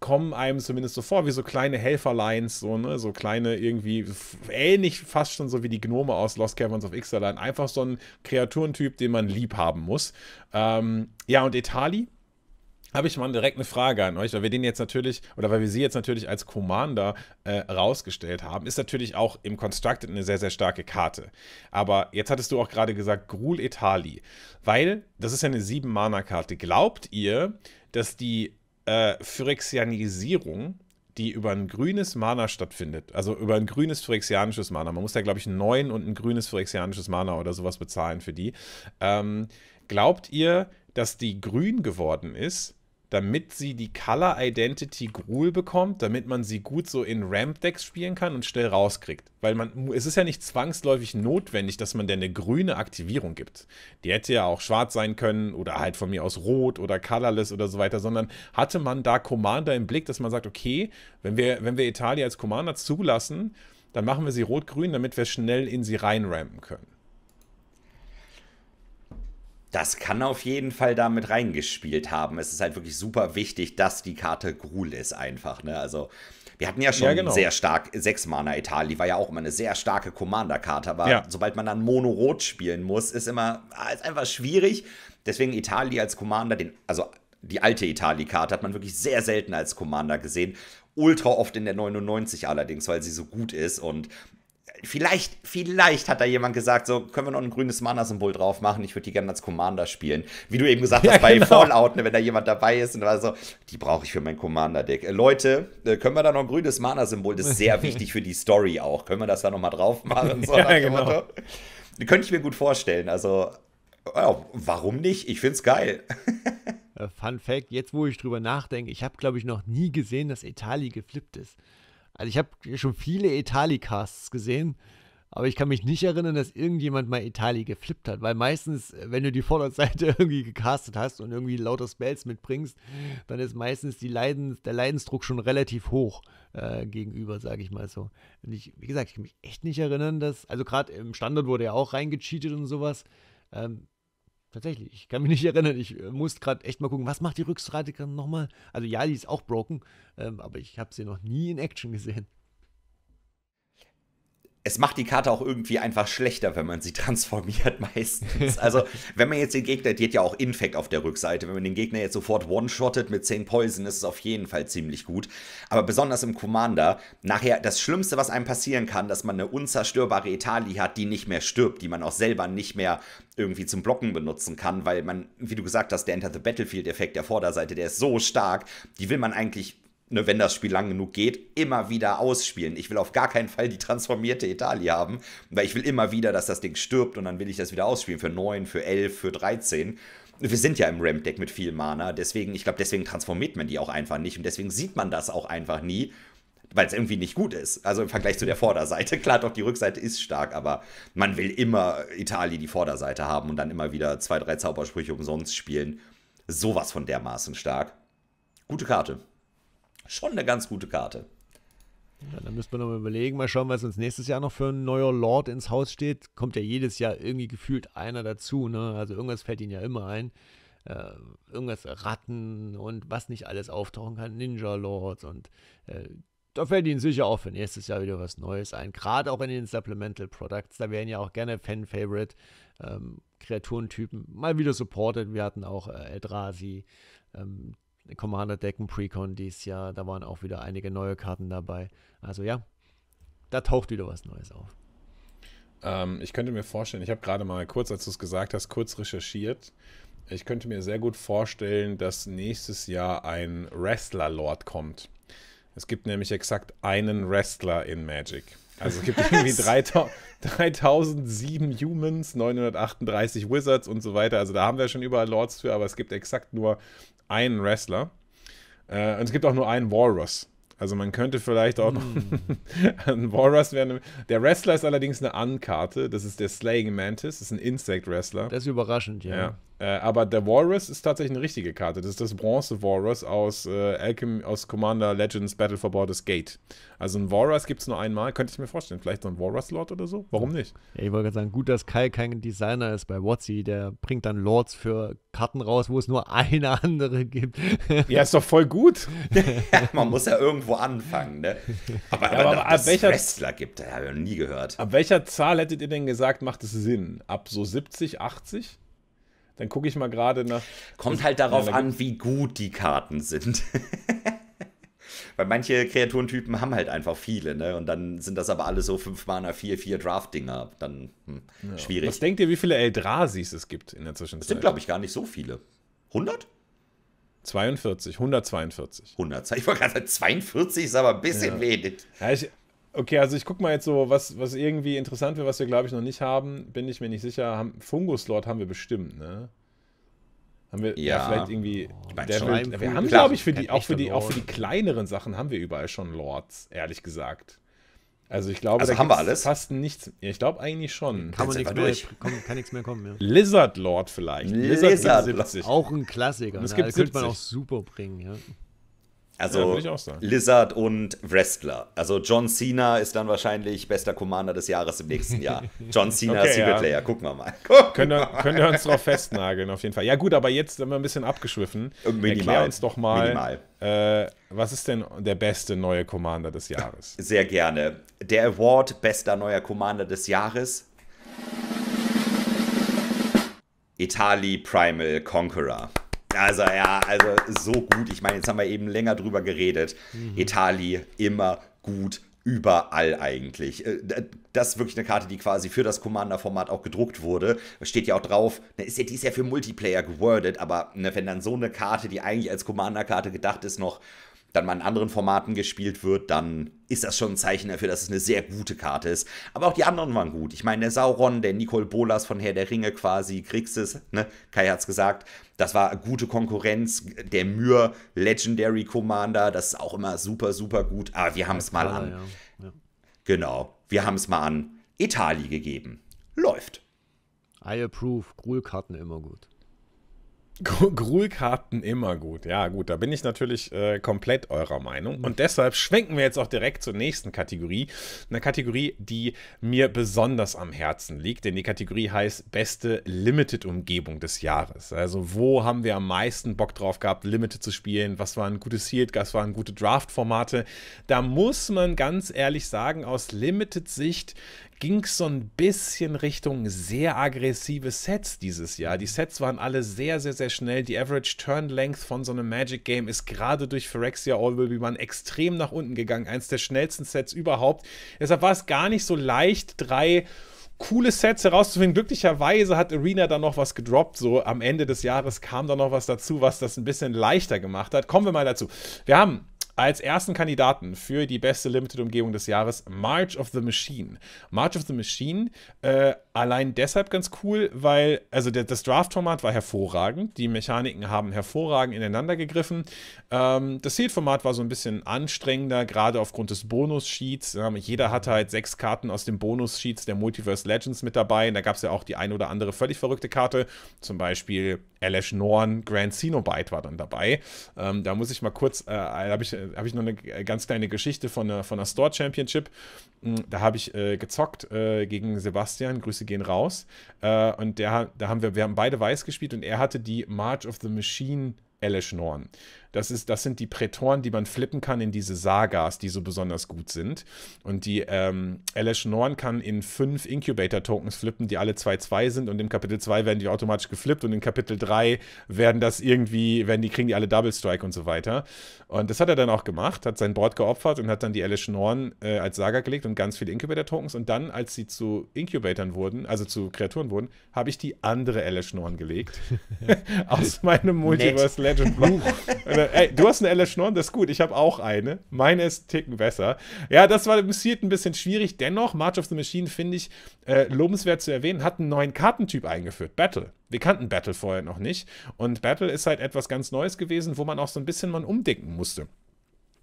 kommen einem zumindest so vor wie so kleine Helferlines, so, ne, so kleine irgendwie, ähnlich fast schon so wie die Gnome aus Lost Caverns of Ixalan. Einfach so ein Kreaturentyp, den man lieb haben muss. Ähm, ja, und Itali habe ich mal direkt eine Frage an euch, weil wir den jetzt natürlich, oder weil wir sie jetzt natürlich als Commander äh, rausgestellt haben, ist natürlich auch im Constructed eine sehr, sehr starke Karte. Aber jetzt hattest du auch gerade gesagt, Grul Etali, weil das ist ja eine 7-Mana-Karte. Glaubt ihr, dass die äh, Phyrexianisierung die über ein grünes Mana stattfindet, also über ein grünes phyrexianisches Mana. Man muss da, glaube ich, neun und ein grünes phyrexianisches Mana oder sowas bezahlen für die. Ähm, glaubt ihr, dass die grün geworden ist, damit sie die Color Identity Gruel bekommt, damit man sie gut so in Ramp-Decks spielen kann und schnell rauskriegt. Weil man, es ist ja nicht zwangsläufig notwendig, dass man denn eine grüne Aktivierung gibt. Die hätte ja auch schwarz sein können oder halt von mir aus rot oder colorless oder so weiter, sondern hatte man da Commander im Blick, dass man sagt, okay, wenn wir, wenn wir Italia als Commander zulassen, dann machen wir sie rot-grün, damit wir schnell in sie reinrampen können. Das kann auf jeden Fall damit reingespielt haben. Es ist halt wirklich super wichtig, dass die Karte Gruhl ist einfach. Ne? Also wir hatten ja schon ja, genau. sehr stark sechs Mana Itali, war ja auch immer eine sehr starke Commander-Karte, aber ja. sobald man dann Mono Rot spielen muss, ist immer ah, ist einfach schwierig. Deswegen Itali als Commander, den, also die alte Itali-Karte hat man wirklich sehr selten als Commander gesehen. Ultra oft in der 99 allerdings, weil sie so gut ist und Vielleicht, vielleicht hat da jemand gesagt, so können wir noch ein grünes Mana-Symbol drauf machen. Ich würde die gerne als Commander spielen. Wie du eben gesagt hast, bei genau. Fallout, ne, wenn da jemand dabei ist und war so, die brauche ich für mein Commander-Deck. Äh, Leute, äh, können wir da noch ein grünes Mana-Symbol? Das ist sehr wichtig für die Story auch. Können wir das da nochmal drauf machen? So ja, genau. Motto? Könnte ich mir gut vorstellen. Also, ja, warum nicht? Ich finde es geil. Äh, Fun Fact: Jetzt, wo ich drüber nachdenke, ich habe, glaube ich, noch nie gesehen, dass Itali geflippt ist. Also ich habe schon viele Itali-Casts gesehen, aber ich kann mich nicht erinnern, dass irgendjemand mal Itali geflippt hat, weil meistens, äh, wenn du die Vorderseite irgendwie gecastet hast und irgendwie lauter Spells mitbringst, dann ist meistens Leidens, der Leidensdruck schon relativ hoch äh, gegenüber, sage ich mal so. Und ich, wie gesagt, ich kann mich echt nicht erinnern, dass, also gerade im Standard wurde ja auch reingecheatet und sowas. Ähm, Tatsächlich, ich kann mich nicht erinnern. Ich äh, muss gerade echt mal gucken, was macht die Rückseite nochmal? Also ja, die ist auch broken, ähm, aber ich habe sie noch nie in Action gesehen es macht die Karte auch irgendwie einfach schlechter, wenn man sie transformiert meistens. Also, wenn man jetzt den Gegner, die hat ja auch Infekt auf der Rückseite, wenn man den Gegner jetzt sofort one-shottet mit 10 Poison, ist es auf jeden Fall ziemlich gut. Aber besonders im Commander, nachher das Schlimmste, was einem passieren kann, dass man eine unzerstörbare Itali hat, die nicht mehr stirbt, die man auch selber nicht mehr irgendwie zum Blocken benutzen kann, weil man, wie du gesagt hast, der Enter the Battlefield-Effekt der Vorderseite, der ist so stark, die will man eigentlich ne, wenn das Spiel lang genug geht, immer wieder ausspielen. Ich will auf gar keinen Fall die transformierte Italie haben, weil ich will immer wieder, dass das Ding stirbt und dann will ich das wieder ausspielen für 9, für 11, für 13. Wir sind ja im Ramp-Deck mit viel Mana, deswegen, ich glaube, deswegen transformiert man die auch einfach nicht und deswegen sieht man das auch einfach nie, weil es irgendwie nicht gut ist. Also im Vergleich zu der Vorderseite. Klar, doch die Rückseite ist stark, aber man will immer Italien die Vorderseite haben und dann immer wieder zwei, drei Zaubersprüche umsonst spielen. Sowas von dermaßen stark. Gute Karte schon eine ganz gute Karte. Ja, dann müssen wir nochmal überlegen, mal schauen, was uns nächstes Jahr noch für ein neuer Lord ins Haus steht. Kommt ja jedes Jahr irgendwie gefühlt einer dazu, ne? Also irgendwas fällt ihnen ja immer ein. Äh, irgendwas Ratten und was nicht alles auftauchen kann, Ninja Lords und äh, da fällt ihnen sicher auch für nächstes Jahr wieder was Neues ein. Gerade auch in den Supplemental Products, da werden ja auch gerne Fan-Favorite ähm, Kreaturentypen mal wieder supported. Wir hatten auch äh, Eldrazi, ähm, Commander-Decken Precon dieses Jahr. Da waren auch wieder einige neue Karten dabei. Also ja, da taucht wieder was Neues auf. Ähm, ich könnte mir vorstellen, ich habe gerade mal kurz, als du es gesagt hast, kurz recherchiert. Ich könnte mir sehr gut vorstellen, dass nächstes Jahr ein Wrestler-Lord kommt. Es gibt nämlich exakt einen Wrestler in Magic. Also es gibt irgendwie 3000, 3007 Humans, 938 Wizards und so weiter. Also da haben wir schon überall Lords für, aber es gibt exakt nur einen Wrestler. Äh, und es gibt auch nur einen Walrus. Also man könnte vielleicht auch noch hm. ein Walrus werden. Der Wrestler ist allerdings eine Ankarte. Das ist der Slaying Mantis. Das ist ein Insect Wrestler. Das ist überraschend, ja. ja. Äh, aber der Walrus ist tatsächlich eine richtige Karte. Das ist das Bronze Walrus aus, äh, Alchem aus Commander Legends Battle for Borders Gate. Also ein Walrus gibt es nur einmal, könnte ich mir vorstellen. Vielleicht so ein Walrus-Lord oder so? Warum nicht? Ja, ich wollte gerade sagen, gut, dass Kai kein Designer ist bei Watsi. Der bringt dann Lords für Karten raus, wo es nur eine andere gibt. Ja, ist doch voll gut. man muss ja irgendwo anfangen, ne? Aber, aber, ja, aber, aber ab welcher, Wrestler gibt, habe ich noch nie gehört. Ab welcher Zahl hättet ihr denn gesagt, macht es Sinn? Ab so 70, 80? Dann gucke ich mal gerade nach. Kommt halt darauf ja, an, wie gut die Karten sind. Weil manche Kreaturentypen haben halt einfach viele, ne? Und dann sind das aber alle so 5 Mana, 4, 4 Draft-Dinger. Dann hm, ja. schwierig. Was denkt ihr, wie viele Eldrasis es gibt in der Zwischenzeit? Es sind, glaube ich, gar nicht so viele. 100? 42, 142. 100, ich wollte gerade sagen, 42 ist aber ein bisschen ja. wenig. Ja, ich, Okay, also ich gucke mal jetzt so, was, was irgendwie interessant wäre, was wir glaube ich noch nicht haben, bin ich mir nicht sicher. Haben, Funguslord haben wir bestimmt, ne? Haben wir ja, ja vielleicht irgendwie. Ich mein, Devil, wir haben, glaube ich, für die, auch, für die, auch für die kleineren Sachen haben wir überall schon Lords, ehrlich gesagt. Also ich glaube, also haben wir alles? fast nichts. Ja, ich glaube eigentlich schon. Kann, man nichts mehr, kommen, kann nichts mehr kommen. Ja. Lizard Lord vielleicht. Lizard, Lizard Lord. Auch ein Klassiker. Das ne? könnte man auch super bringen. Ja. Also ja, Lizard und Wrestler. Also John Cena ist dann wahrscheinlich bester Commander des Jahres im nächsten Jahr. John Cena okay, Singleplayer, ja. gucken wir mal. Gucken können, wir, können wir uns drauf festnageln, auf jeden Fall. Ja gut, aber jetzt sind wir ein bisschen abgeschwiffen. Minimal. Erklär uns doch mal, äh, was ist denn der beste neue Commander des Jahres? Sehr gerne. Der Award bester neuer Commander des Jahres. Itali Primal Conqueror. Also ja, also so gut. Ich meine, jetzt haben wir eben länger drüber geredet. Mhm. Itali immer gut überall eigentlich. Äh, das ist wirklich eine Karte, die quasi für das Commander-Format auch gedruckt wurde. Steht ja auch drauf, ne, die ist ja für Multiplayer gewordet, aber ne, wenn dann so eine Karte, die eigentlich als Commander-Karte gedacht ist, noch dann mal in anderen Formaten gespielt wird, dann ist das schon ein Zeichen dafür, dass es eine sehr gute Karte ist. Aber auch die anderen waren gut. Ich meine, der Sauron, der Nicole Bolas von Herr der Ringe quasi, Krixis, ne? Kai hat's gesagt, das war gute Konkurrenz. Der Myr, Legendary Commander, das ist auch immer super, super gut. Aber ah, wir haben es mal an. Ja, ja. Genau, wir haben es mal an Itali gegeben. Läuft. I approve. Karten immer gut. Gruhlkarten immer gut. Ja, gut, da bin ich natürlich äh, komplett eurer Meinung. Und deshalb schwenken wir jetzt auch direkt zur nächsten Kategorie. Eine Kategorie, die mir besonders am Herzen liegt, denn die Kategorie heißt beste Limited-Umgebung des Jahres. Also, wo haben wir am meisten Bock drauf gehabt, Limited zu spielen? Was waren ein gutes Sealed? Was waren gute Draft-Formate? Da muss man ganz ehrlich sagen, aus Limited-Sicht ging es so ein bisschen Richtung sehr aggressive Sets dieses Jahr. Die mhm. Sets waren alle sehr, sehr, sehr schnell. Die Average Turn Length von so einem Magic Game ist gerade durch Phyrexia All Will Be One extrem nach unten gegangen. Eins der schnellsten Sets überhaupt. Deshalb war es gar nicht so leicht, drei coole Sets herauszufinden. Glücklicherweise hat Arena dann noch was gedroppt. So am Ende des Jahres kam dann noch was dazu, was das ein bisschen leichter gemacht hat. Kommen wir mal dazu. Wir haben als ersten Kandidaten für die beste Limited-Umgebung des Jahres March of the Machine. March of the Machine äh, allein deshalb ganz cool, weil, also der, das Draft-Format war hervorragend, die Mechaniken haben hervorragend ineinander gegriffen. Ähm, das Seed-Format war so ein bisschen anstrengender, gerade aufgrund des Bonus-Sheets. Ähm, jeder hatte halt sechs Karten aus den Bonus-Sheets der Multiverse Legends mit dabei und da gab es ja auch die ein oder andere völlig verrückte Karte, zum Beispiel Alash Norn Grand Cenobite war dann dabei. Ähm, da muss ich mal kurz, äh, habe ich, hab ich noch eine äh, ganz kleine Geschichte von einer, von einer Store Championship. Hm, da habe ich äh, gezockt äh, gegen Sebastian, Grüße gehen raus. Äh, und der, da haben wir, wir haben beide weiß gespielt und er hatte die March of the Machine Alice Norn. Das, ist, das sind die Prätoren, die man flippen kann in diese Sagas, die so besonders gut sind. Und die ähm, Elesh Norn kann in fünf Incubator-Tokens flippen, die alle 2-2 sind. Und im Kapitel 2 werden die automatisch geflippt und in Kapitel 3 werden das irgendwie, werden die, kriegen die alle Double Strike und so weiter. Und das hat er dann auch gemacht, hat sein Board geopfert und hat dann die Elesh Norn äh, als Saga gelegt und ganz viele Incubator-Tokens. Und dann, als sie zu Incubatoren wurden, also zu Kreaturen wurden, habe ich die andere Elesh Norn gelegt. aus meinem Multiverse Legend Buch eine, ey, du hast eine LS Schnorren, das ist gut. Ich habe auch eine. Meine ist ticken besser. Ja, das war im Seed ein bisschen schwierig. Dennoch, March of the Machine finde ich äh, lobenswert zu erwähnen, hat einen neuen Kartentyp eingeführt. Battle. Wir kannten Battle vorher noch nicht. Und Battle ist halt etwas ganz Neues gewesen, wo man auch so ein bisschen mal umdenken musste.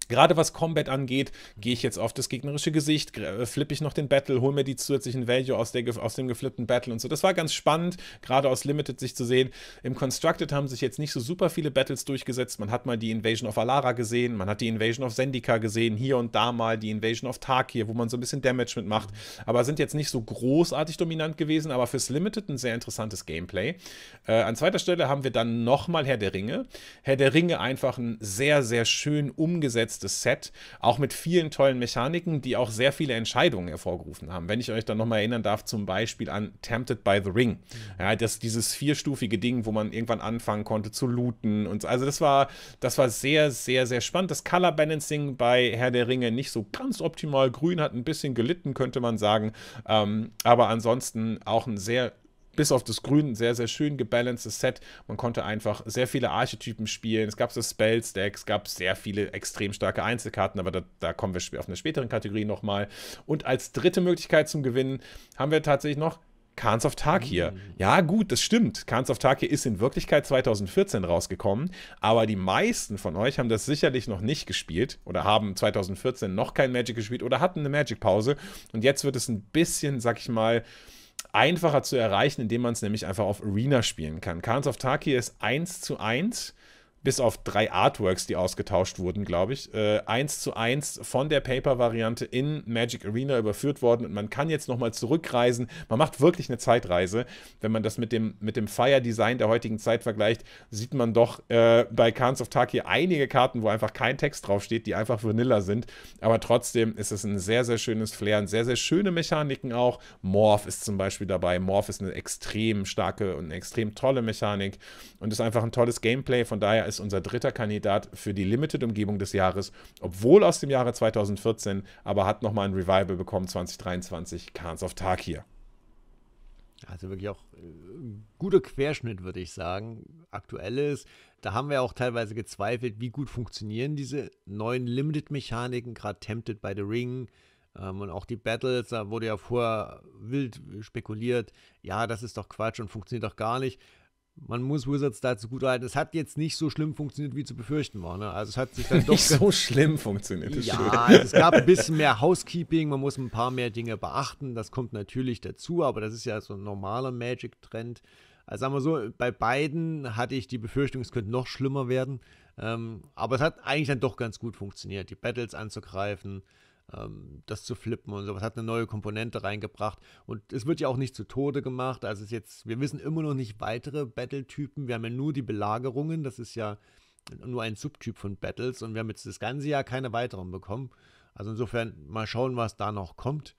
Gerade was Combat angeht, gehe ich jetzt auf das gegnerische Gesicht, äh, flippe ich noch den Battle, hole mir die zusätzlichen Value aus, der, aus dem geflippten Battle und so. Das war ganz spannend, gerade aus Limited sich zu sehen. Im Constructed haben sich jetzt nicht so super viele Battles durchgesetzt. Man hat mal die Invasion of Alara gesehen, man hat die Invasion of Zendika gesehen, hier und da mal die Invasion of Tarkir, wo man so ein bisschen Damage mitmacht. Aber sind jetzt nicht so großartig dominant gewesen, aber fürs Limited ein sehr interessantes Gameplay. Äh, an zweiter Stelle haben wir dann nochmal Herr der Ringe. Herr der Ringe einfach ein sehr, sehr schön umgesetztes letztes Set, auch mit vielen tollen Mechaniken, die auch sehr viele Entscheidungen hervorgerufen haben. Wenn ich euch dann nochmal erinnern darf, zum Beispiel an Tempted by the Ring. Mhm. Ja, das, dieses vierstufige Ding, wo man irgendwann anfangen konnte zu looten. Und, also das war, das war sehr, sehr, sehr spannend. Das Color Balancing bei Herr der Ringe nicht so ganz optimal. Grün hat ein bisschen gelitten, könnte man sagen. Ähm, aber ansonsten auch ein sehr bis auf das Grün sehr, sehr schön gebalancedes Set. Man konnte einfach sehr viele Archetypen spielen. Es gab so Spell-Stacks, es gab sehr viele extrem starke Einzelkarten, aber da, da kommen wir auf einer späteren Kategorie nochmal. Und als dritte Möglichkeit zum Gewinnen haben wir tatsächlich noch Khans of Tarkir. Mm. Ja, gut, das stimmt. Khans of Tarkir ist in Wirklichkeit 2014 rausgekommen, aber die meisten von euch haben das sicherlich noch nicht gespielt oder haben 2014 noch kein Magic gespielt oder hatten eine Magic-Pause. Und jetzt wird es ein bisschen, sag ich mal, einfacher zu erreichen, indem man es nämlich einfach auf Arena spielen kann. Cards of Tarkir ist 1 zu 1 bis auf drei Artworks, die ausgetauscht wurden, glaube ich, äh, eins zu eins von der Paper-Variante in Magic Arena überführt worden. Und man kann jetzt nochmal zurückreisen. Man macht wirklich eine Zeitreise. Wenn man das mit dem, mit dem Fire-Design der heutigen Zeit vergleicht, sieht man doch äh, bei Khans of Taki einige Karten, wo einfach kein Text draufsteht, die einfach Vanilla sind. Aber trotzdem ist es ein sehr, sehr schönes Flair und sehr, sehr schöne Mechaniken auch. Morph ist zum Beispiel dabei. Morph ist eine extrem starke und eine extrem tolle Mechanik und ist einfach ein tolles Gameplay. Von daher ist unser dritter Kandidat für die Limited-Umgebung des Jahres, obwohl aus dem Jahre 2014, aber hat nochmal ein Revival bekommen 2023, Khans of Tarkir. Also wirklich auch ein äh, guter Querschnitt, würde ich sagen. Aktuelles. Da haben wir auch teilweise gezweifelt, wie gut funktionieren diese neuen Limited-Mechaniken, gerade Tempted by the Ring ähm, und auch die Battles. Da wurde ja vorher wild spekuliert, ja, das ist doch Quatsch und funktioniert doch gar nicht man muss Wizards dazu gut halten. Es hat jetzt nicht so schlimm funktioniert, wie zu befürchten war. Ne? Also es hat sich dann doch nicht so schlimm funktioniert. Ja, also es gab ein bisschen mehr Housekeeping, man muss ein paar mehr Dinge beachten. Das kommt natürlich dazu, aber das ist ja so ein normaler Magic-Trend. Also sagen wir so, bei beiden hatte ich die Befürchtung, es könnte noch schlimmer werden. Ähm, aber es hat eigentlich dann doch ganz gut funktioniert, die Battles anzugreifen ähm, das zu flippen und sowas, hat eine neue Komponente reingebracht. Und es wird ja auch nicht zu Tode gemacht. Also ist jetzt, wir wissen immer noch nicht weitere Battle-Typen. Wir haben ja nur die Belagerungen, das ist ja nur ein Subtyp von Battles und wir haben jetzt das ganze Jahr keine weiteren bekommen. Also insofern mal schauen, was da noch kommt.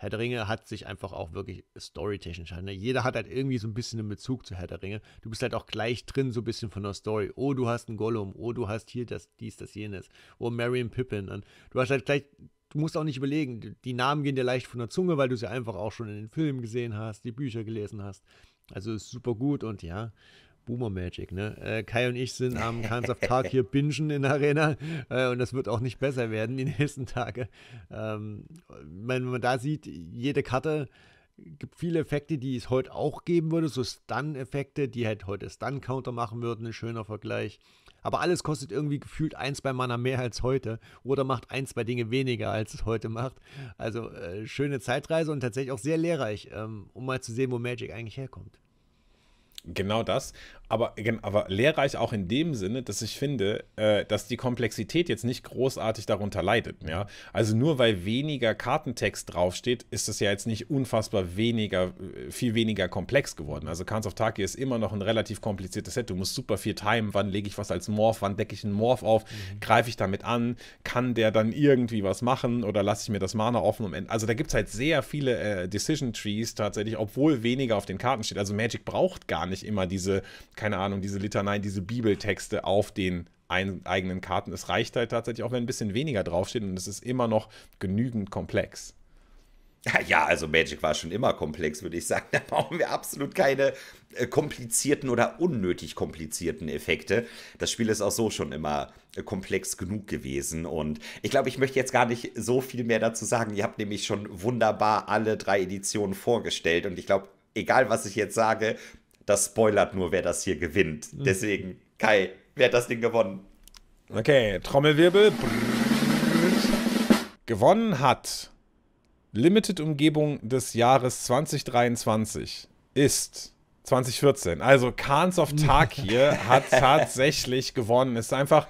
Herr der Ringe hat sich einfach auch wirklich storytechnisch. Ne? Jeder hat halt irgendwie so ein bisschen einen Bezug zu Herr der Ringe. Du bist halt auch gleich drin, so ein bisschen von der Story. Oh, du hast einen Gollum. Oh, du hast hier das, dies, das, jenes. Oh, Marion Pippin. Und du hast halt gleich du musst auch nicht überlegen. Die Namen gehen dir leicht von der Zunge, weil du sie einfach auch schon in den Filmen gesehen hast, die Bücher gelesen hast. Also ist super gut und ja, Boomer Magic, ne? Äh, Kai und ich sind am Kinds of Tag hier bingen in der Arena äh, und das wird auch nicht besser werden die nächsten Tage. Ähm, wenn man da sieht, jede Karte gibt viele Effekte, die es heute auch geben würde, so Stun-Effekte, die halt heute Stun-Counter machen würden, ein schöner Vergleich. Aber alles kostet irgendwie gefühlt eins bei Mana mehr als heute oder macht eins bei Dinge weniger, als es heute macht. Also äh, schöne Zeitreise und tatsächlich auch sehr lehrreich, ähm, um mal zu sehen, wo Magic eigentlich herkommt. Genau das aber, aber lehrreich auch in dem Sinne, dass ich finde, äh, dass die Komplexität jetzt nicht großartig darunter leidet. Ja? Also nur weil weniger Kartentext draufsteht, ist es ja jetzt nicht unfassbar weniger, äh, viel weniger komplex geworden. Also Cards of Taki ist immer noch ein relativ kompliziertes Set. Du musst super viel timen, wann lege ich was als Morph, wann decke ich einen Morph auf, mhm. greife ich damit an, kann der dann irgendwie was machen oder lasse ich mir das Mana offen am Also da gibt es halt sehr viele äh, Decision Trees tatsächlich, obwohl weniger auf den Karten steht. Also Magic braucht gar nicht immer diese keine Ahnung, diese Litaneien, diese Bibeltexte auf den ein, eigenen Karten. Es reicht halt tatsächlich auch, wenn ein bisschen weniger draufsteht und es ist immer noch genügend komplex. Ja, also Magic war schon immer komplex, würde ich sagen. Da brauchen wir absolut keine äh, komplizierten oder unnötig komplizierten Effekte. Das Spiel ist auch so schon immer äh, komplex genug gewesen. Und ich glaube, ich möchte jetzt gar nicht so viel mehr dazu sagen. Ihr habt nämlich schon wunderbar alle drei Editionen vorgestellt. Und ich glaube, egal was ich jetzt sage, das spoilert nur, wer das hier gewinnt. Hm. Deswegen, Kai, wer hat das Ding gewonnen? Okay, Trommelwirbel. Gewonnen hat Limited-Umgebung des Jahres 2023 ist 2014. Also Khans of Tarkir hat tatsächlich gewonnen. Ist einfach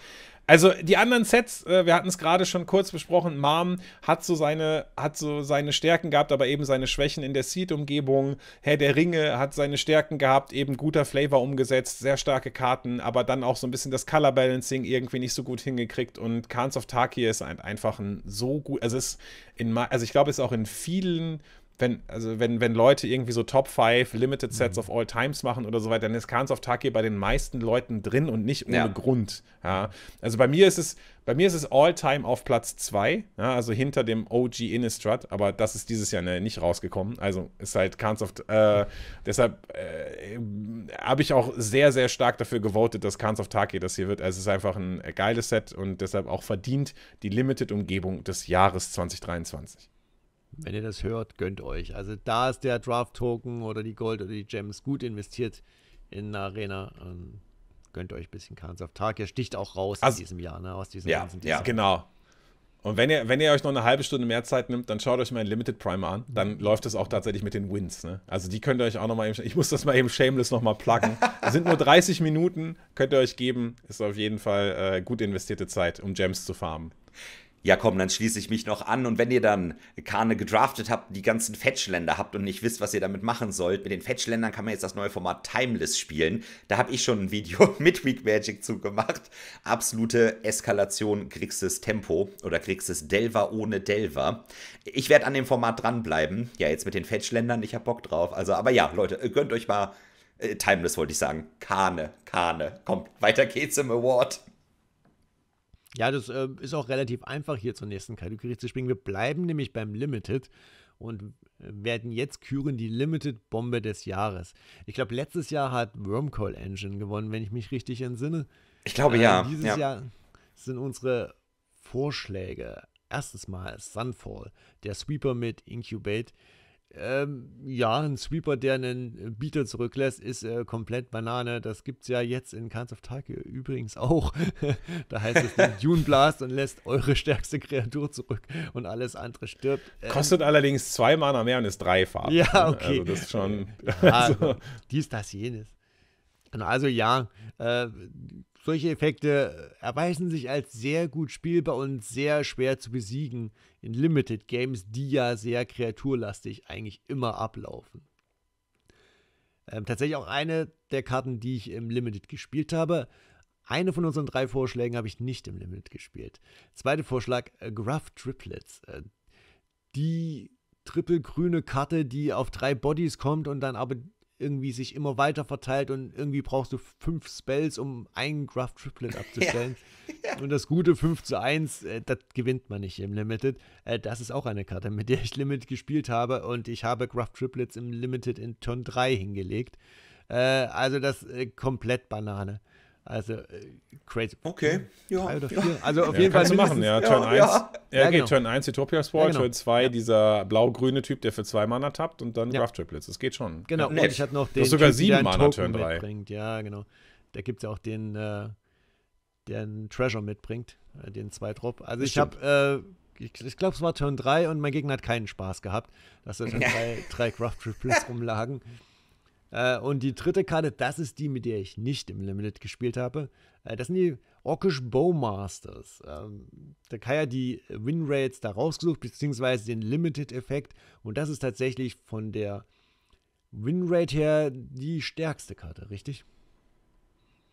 also die anderen Sets, äh, wir hatten es gerade schon kurz besprochen, Mom hat so seine, hat so seine Stärken gehabt, aber eben seine Schwächen in der Seed-Umgebung. Herr der Ringe hat seine Stärken gehabt, eben guter Flavor umgesetzt, sehr starke Karten, aber dann auch so ein bisschen das Color Balancing irgendwie nicht so gut hingekriegt. Und Khans of Tarkir ist ein, einfach ein so gut, also ist in, also ich glaube, es ist auch in vielen wenn, also wenn, wenn Leute irgendwie so Top 5 Limited Sets mhm. of All Times machen oder so weiter, dann ist Khans of Taki bei den meisten Leuten drin und nicht ohne ja. Grund. Ja. Also bei mir ist es, bei mir ist es All Time auf Platz 2, ja, also hinter dem OG Innistrad, aber das ist dieses Jahr ne, nicht rausgekommen. Also ist halt Khans of äh, deshalb äh, habe ich auch sehr, sehr stark dafür gewotet, dass Khans of Taki das hier wird. Also es ist einfach ein geiles Set und deshalb auch verdient die Limited-Umgebung des Jahres 2023. Wenn ihr das hört, gönnt euch. Also da ist der Draft-Token oder die Gold oder die Gems gut investiert in der Arena. Ähm, gönnt euch ein bisschen Cards of Tag. Ihr sticht auch raus also, in diesem Jahr, ne? Aus diesem ja, ganzen Design. Ja, genau. Und wenn ihr, wenn ihr euch noch eine halbe Stunde mehr Zeit nimmt, dann schaut euch mein Limited Prime an. Dann mhm. läuft es auch tatsächlich mit den Wins. Ne? Also die könnt ihr euch auch nochmal eben. Ich muss das mal eben shameless nochmal pluggen. Es sind nur 30 Minuten, könnt ihr euch geben. Ist auf jeden Fall äh, gut investierte Zeit, um Gems zu farmen ja komm, dann schließe ich mich noch an. Und wenn ihr dann Kane gedraftet habt, die ganzen Fetchländer habt und nicht wisst, was ihr damit machen sollt, mit den Fetchländern kann man jetzt das neue Format Timeless spielen. Da habe ich schon ein Video mit Week Magic zugemacht. Absolute Eskalation Grixis Tempo oder Grixis Delver ohne Delver. Ich werde an dem Format dranbleiben. Ja, jetzt mit den Fetchländern, ich habe Bock drauf. Also, aber ja, Leute, äh, gönnt euch mal. Äh, Timeless wollte ich sagen. Kane, Kane. Kommt, weiter geht's im Award. Ja, das äh, ist auch relativ einfach, hier zur nächsten Kategorie zu springen. Wir bleiben nämlich beim Limited und äh, werden jetzt küren die Limited Bombe des Jahres. Ich glaube, letztes Jahr hat Wormcall Engine gewonnen, wenn ich mich richtig entsinne. Ich glaube äh, ja. Dieses ja. Jahr sind unsere Vorschläge. Erstes Mal Sunfall, der Sweeper mit Incubate, ähm, ja, ein Sweeper, der einen äh, Beater zurücklässt, ist äh, komplett Banane. Das gibt es ja jetzt in Cards of Tark übrigens auch. da heißt es den Dune Blast und lässt eure stärkste Kreatur zurück und alles andere stirbt. Ähm, Kostet allerdings zwei Mana mehr und ist dreifach. Ja, ne? okay. Also das ist schon. Ja, also. Dies, das, jenes. Genau, also ja, äh, solche Effekte äh, erweisen sich als sehr gut spielbar und sehr schwer zu besiegen in Limited Games, die ja sehr kreaturlastig eigentlich immer ablaufen. Ähm, tatsächlich auch eine der Karten, die ich im Limited gespielt habe. Eine von unseren drei Vorschlägen habe ich nicht im Limited gespielt. Zweiter Vorschlag, äh, Gruff Triplets. Äh, die trippelgrüne Karte, die auf drei Bodies kommt und dann aber irgendwie sich immer weiter verteilt und irgendwie brauchst du fünf Spells, um einen Graph Triplet abzustellen. Ja. Ja. Und das gute 5 zu 1, äh, das gewinnt man nicht im Limited. Äh, das ist auch eine Karte, mit der ich Limited gespielt habe und ich habe Graph Triplets im Limited in Turn 3 hingelegt. Äh, also das äh, komplett Banane. Also äh, crazy. Okay, hm, ja. oder vier. Also auf ja, jeden Fall. Kannst du machen, ja. Turn 1, ja, ja. ja, genau. Turn 1 Utopia Sport, genau. Turn 2 dieser blau-grüne Typ, der für zwei Mana tappt und dann ja. Triplets. Das geht schon. Genau, und ich hatte noch den. Das sogar typ, sieben Mana Turn 3. Mitbringt. Ja, genau. Da gibt es ja auch den, äh, der einen Treasure mitbringt, äh, den 2-Drop. Also das ich habe. Äh, ich, ich glaube, es war Turn 3 und mein Gegner hat keinen Spaß gehabt, dass da drei, drei Craft Triplets rumlagen. Äh, und die dritte Karte, das ist die, mit der ich nicht im Limited gespielt habe. Äh, das sind die Orkish Bowmasters. Ähm, der Kai hat die Winrates da rausgesucht, beziehungsweise den Limited-Effekt. Und das ist tatsächlich von der Winrate her die stärkste Karte, richtig?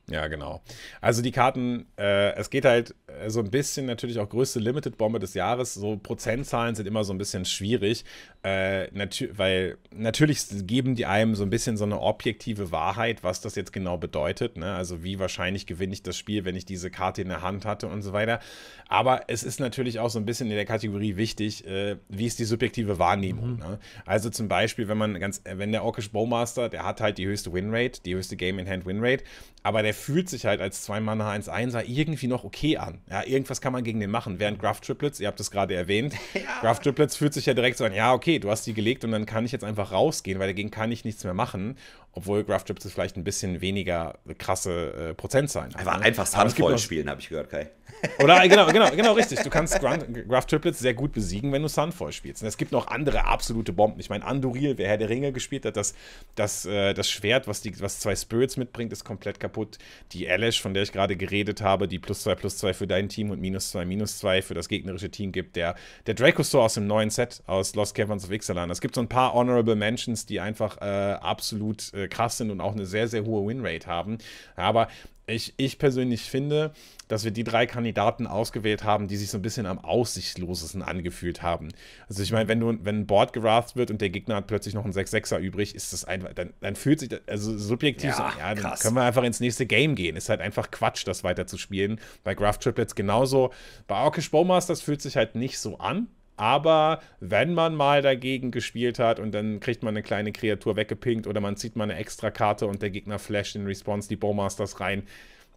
Ja, genau. Also die Karten, äh, es geht halt äh, so ein bisschen natürlich auch größte Limited-Bombe des Jahres. So Prozentzahlen sind immer so ein bisschen schwierig, äh, weil natürlich geben die einem so ein bisschen so eine objektive Wahrheit, was das jetzt genau bedeutet. Ne? Also wie wahrscheinlich gewinne ich das Spiel, wenn ich diese Karte in der Hand hatte und so weiter. Aber es ist natürlich auch so ein bisschen in der Kategorie wichtig, äh, wie ist die subjektive Wahrnehmung. Mhm. Ne? Also zum Beispiel, wenn man ganz, äh, wenn der Orkish Bowmaster, der hat halt die höchste Winrate, die höchste Game-in-Hand-Winrate, aber der fühlt sich halt als 2 manner 1 1 er irgendwie noch okay an. Ja, irgendwas kann man gegen den machen. Während Graf Triplets, ihr habt es gerade erwähnt, ja. Graph Triplets fühlt sich ja direkt so an, ja, okay, du hast die gelegt und dann kann ich jetzt einfach rausgehen, weil dagegen kann ich nichts mehr machen obwohl Graph Trips ist vielleicht ein bisschen weniger krasse äh, Prozentzahlen. Also, Einfach ne? einfach Sandvoll spielen, habe ich gehört, Kai. Oder äh, genau, genau, genau richtig. Du kannst Graph Triplets sehr gut besiegen, wenn du Sunfall spielst. Und es gibt noch andere absolute Bomben. Ich meine, Anduril, wer Herr der Ringe gespielt hat, das, das, äh, das Schwert, was, die, was zwei Spirits mitbringt, ist komplett kaputt. Die Elish, von der ich gerade geredet habe, die plus zwei, plus zwei für dein Team und minus zwei, minus zwei für das gegnerische Team gibt. Der, der Dracosaur aus dem neuen Set aus Lost Caverns of Ixalan. Es gibt so ein paar Honorable Mentions, die einfach äh, absolut äh, äh, krass sind und auch eine sehr, sehr hohe Winrate haben. Aber ich, ich persönlich finde, dass wir die drei Kandidaten ausgewählt haben, die sich so ein bisschen am aussichtslosesten angefühlt haben. Also ich meine, wenn du, wenn ein Board geratht wird und der Gegner hat plötzlich noch einen 6-6er übrig, ist das einfach, dann, dann fühlt sich, das, also subjektiv, ja, so, ja, dann können wir einfach ins nächste Game gehen. Ist halt einfach Quatsch, das weiter zu spielen. Bei Graft Triplets genauso. Bei Orkish Bowmasters fühlt sich halt nicht so an. Aber wenn man mal dagegen gespielt hat und dann kriegt man eine kleine Kreatur weggepinkt oder man zieht mal eine extra Karte und der Gegner flasht in Response die Bowmasters rein,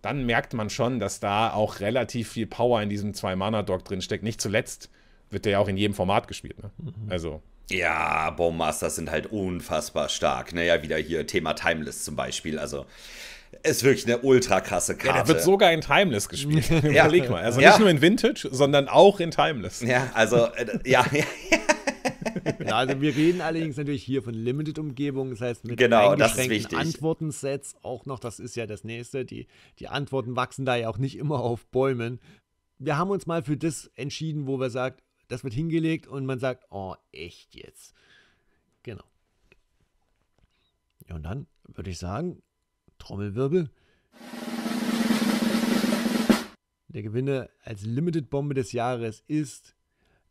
dann merkt man schon, dass da auch relativ viel Power in diesem 2-Mana-Dog drinsteckt. Nicht zuletzt wird der ja auch in jedem Format gespielt. Ne? Mhm. Also. Ja, Bowmasters sind halt unfassbar stark. Naja, ne? wieder hier Thema Timeless zum Beispiel. Also ist wirklich eine ultra krasse Karte. Ja, der wird sogar in Timeless gespielt. ja. Überleg mal. Also ja. nicht nur in Vintage, sondern auch in Timeless. Ja, also, äh, ja. ja, also wir reden allerdings natürlich hier von Limited-Umgebungen, das heißt mit genau, eingeschränkten Antwortensets auch noch, das ist ja das nächste, die, die Antworten wachsen da ja auch nicht immer auf Bäumen. Wir haben uns mal für das entschieden, wo wir sagt, das wird hingelegt und man sagt, oh, echt jetzt. Genau. Ja, und dann würde ich sagen, Trommelwirbel. Der Gewinner als Limited Bombe des Jahres ist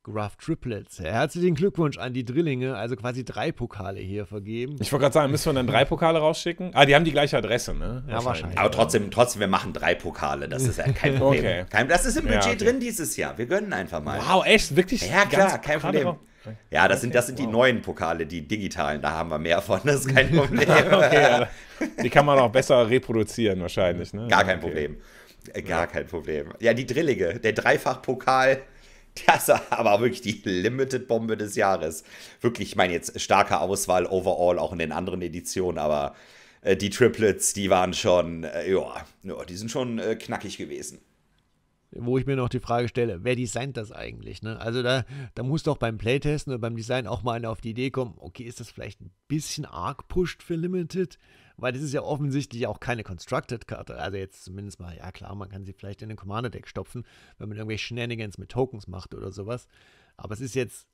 Gruff Triplets. Herzlichen Glückwunsch an die Drillinge, also quasi drei Pokale hier vergeben. Ich wollte gerade sagen, müssen wir dann drei Pokale rausschicken? Ah, die haben die gleiche Adresse, ne? Ja, wahrscheinlich. wahrscheinlich. Aber trotzdem, trotzdem, wir machen drei Pokale. Das ist ja kein Problem. okay. das ist im Budget ja, okay. drin dieses Jahr. Wir gönnen einfach mal. Wow, echt? Wirklich? Ja, klar, kein Problem. Drauf. Ja, das okay, sind, das sind wow. die neuen Pokale, die digitalen, da haben wir mehr von, das ist kein Problem. okay, die kann man auch besser reproduzieren wahrscheinlich. Ne? Gar kein okay. Problem. Äh, gar ja. kein Problem. Ja, die Drillige, der Dreifachpokal, das war wirklich die Limited-Bombe des Jahres. Wirklich, ich meine jetzt starke Auswahl overall, auch in den anderen Editionen, aber äh, die Triplets, die waren schon, äh, ja, die sind schon äh, knackig gewesen wo ich mir noch die Frage stelle, wer designt das eigentlich? Ne? Also da, da muss doch beim Playtesten und beim Design auch mal einer auf die Idee kommen, okay, ist das vielleicht ein bisschen arg pushed für Limited? Weil das ist ja offensichtlich auch keine Constructed-Karte. Also jetzt zumindest mal, ja klar, man kann sie vielleicht in den Commander-Deck stopfen, wenn man irgendwelche Shenanigans mit Tokens macht oder sowas. Aber es ist jetzt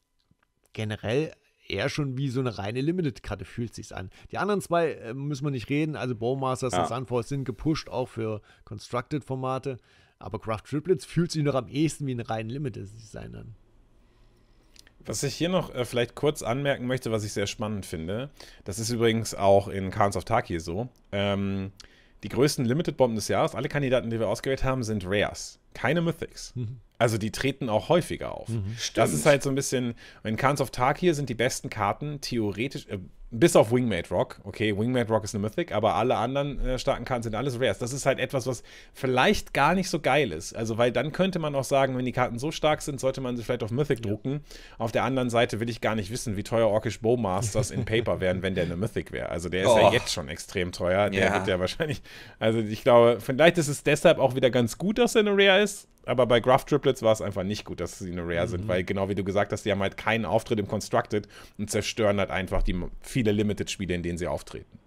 generell eher schon wie so eine reine Limited-Karte fühlt sich's an. Die anderen zwei äh, müssen wir nicht reden. Also Bowmasters ja. und Sunforce sind gepusht auch für Constructed-Formate. Aber Craft Triplets fühlt sich noch am ehesten wie ein rein Limited Design an. Was ich hier noch äh, vielleicht kurz anmerken möchte, was ich sehr spannend finde, das ist übrigens auch in Khans of Taki so. Ähm, die größten Limited-Bomben des Jahres, alle Kandidaten, die wir ausgewählt haben, sind Rares, keine Mythics. Mhm. Also die treten auch häufiger auf. Mhm, das ist halt so ein bisschen, in Khans of Tarkir sind die besten Karten theoretisch, äh, bis auf Wingmate Rock. Okay, Wingmate Rock ist eine Mythic, aber alle anderen äh, starken Karten sind alles Rares. Das ist halt etwas, was vielleicht gar nicht so geil ist. Also, weil dann könnte man auch sagen, wenn die Karten so stark sind, sollte man sie vielleicht auf Mythic ja. drucken. Auf der anderen Seite will ich gar nicht wissen, wie teuer Orkish Bowmasters in Paper wären, wenn der eine Mythic wäre. Also, der ist oh. ja jetzt schon extrem teuer. Der ja. wird ja wahrscheinlich. Also, ich glaube, vielleicht ist es deshalb auch wieder ganz gut, dass er eine Rare ist aber bei Graph Triplets war es einfach nicht gut, dass sie eine Rare mhm. sind, weil genau wie du gesagt hast, die haben halt keinen Auftritt im Constructed und zerstören halt einfach die viele Limited-Spiele, in denen sie auftreten.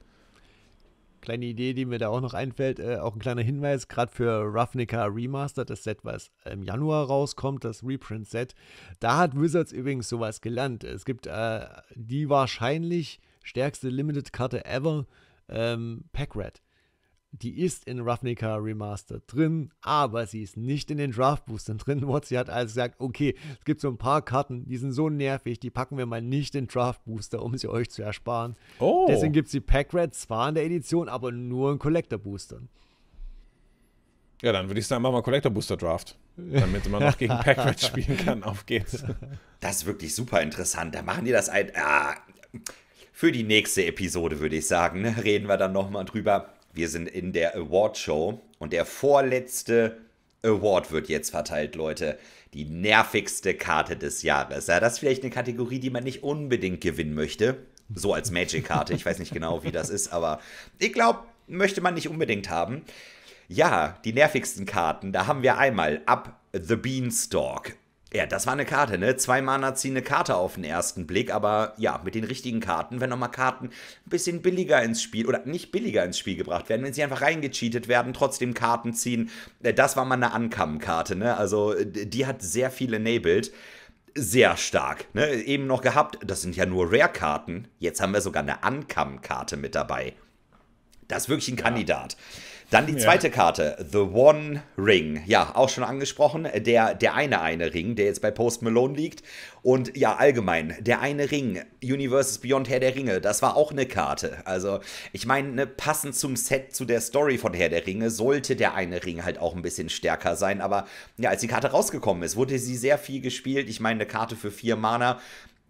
Kleine Idee, die mir da auch noch einfällt, äh, auch ein kleiner Hinweis, gerade für Ravnica Remastered, das Set, was im Januar rauskommt, das Reprint-Set, da hat Wizards übrigens sowas gelernt. Es gibt äh, die wahrscheinlich stärkste Limited-Karte ever, ähm, Pack die ist in Ravnica Remastered drin, aber sie ist nicht in den Draftboostern drin. Watsi hat also gesagt, okay, es gibt so ein paar Karten, die sind so nervig, die packen wir mal nicht in Draftbooster, um sie euch zu ersparen. Oh. Deswegen gibt es die Pack Red zwar in der Edition, aber nur in Collector Boostern. Ja, dann würde ich sagen, mach mal Collector Booster Draft, damit man noch gegen Pack Red spielen kann. Auf geht's. Das ist wirklich super interessant. Da machen die das ein. Ah, für die nächste Episode würde ich sagen, ne? reden wir dann nochmal drüber. Wir sind in der Award-Show und der vorletzte Award wird jetzt verteilt, Leute. Die nervigste Karte des Jahres. Ja, das ist vielleicht eine Kategorie, die man nicht unbedingt gewinnen möchte. So als Magic-Karte. Ich weiß nicht genau, wie das ist, aber ich glaube, möchte man nicht unbedingt haben. Ja, die nervigsten Karten, da haben wir einmal Up the Beanstalk. Ja, das war eine Karte, ne? Zwei Mana ziehen eine Karte auf den ersten Blick, aber ja, mit den richtigen Karten, wenn nochmal Karten ein bisschen billiger ins Spiel oder nicht billiger ins Spiel gebracht werden, wenn sie einfach reingecheatet werden, trotzdem Karten ziehen. Äh, das war mal eine Ankam-Karte, ne? Also äh, die hat sehr viel enabled. Sehr stark, ne? Eben noch gehabt, das sind ja nur Rare-Karten. Jetzt haben wir sogar eine Ankam-Karte mit dabei. Das ist wirklich ein ja. Kandidat. Dann die zweite ja. Karte, The One Ring. Ja, auch schon angesprochen, der, der eine eine Ring, der jetzt bei Post Malone liegt. Und ja, allgemein, der eine Ring, Universes Beyond Herr der Ringe, das war auch eine Karte. Also, ich meine, ne, passend zum Set, zu der Story von Herr der Ringe, sollte der eine Ring halt auch ein bisschen stärker sein. Aber ja, als die Karte rausgekommen ist, wurde sie sehr viel gespielt. Ich meine, eine Karte für vier Mana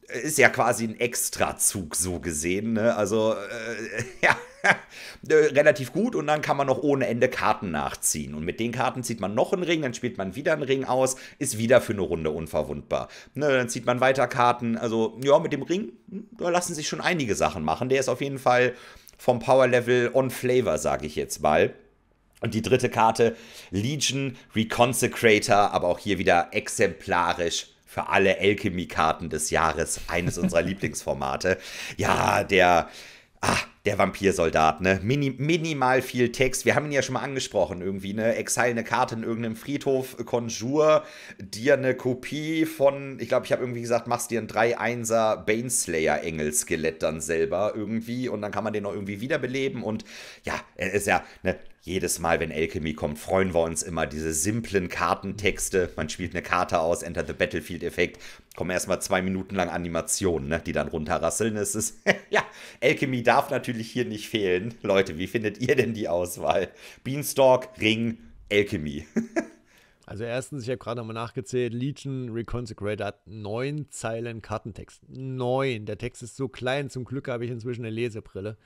ist ja quasi ein Extrazug so gesehen. Ne? Also äh, ja, äh, relativ gut und dann kann man noch ohne Ende Karten nachziehen. Und mit den Karten zieht man noch einen Ring, dann spielt man wieder einen Ring aus, ist wieder für eine Runde unverwundbar. Ne, dann zieht man weiter Karten. Also ja, mit dem Ring, hm, da lassen sich schon einige Sachen machen. Der ist auf jeden Fall vom Power Level on Flavor, sage ich jetzt mal. Und die dritte Karte, Legion Reconsecrator, aber auch hier wieder exemplarisch für alle Alchemy-Karten des Jahres eines unserer Lieblingsformate. Ja, der. Ah, der Vampirsoldat, ne? Mini minimal viel Text. Wir haben ihn ja schon mal angesprochen, irgendwie, ne? Exile eine Karte in irgendeinem Friedhof, Conjure, dir eine Kopie von, ich glaube, ich habe irgendwie gesagt, machst dir ein 3-1er Baneslayer-Engel-Skelett dann selber irgendwie und dann kann man den noch irgendwie wiederbeleben und ja, er ist ja, ne? Jedes Mal, wenn Alchemy kommt, freuen wir uns immer. Diese simplen Kartentexte. Man spielt eine Karte aus, Enter the Battlefield-Effekt. Kommen erstmal zwei Minuten lang Animationen, ne, die dann runterrasseln. Es ist, ja, Alchemy darf natürlich natürlich hier nicht fehlen. Leute, wie findet ihr denn die Auswahl? Beanstalk, Ring, Alchemy. also erstens, ich habe gerade nochmal nachgezählt, Legion Reconsecrator hat neun Zeilen Kartentext. Neun. Der Text ist so klein, zum Glück habe ich inzwischen eine Lesebrille.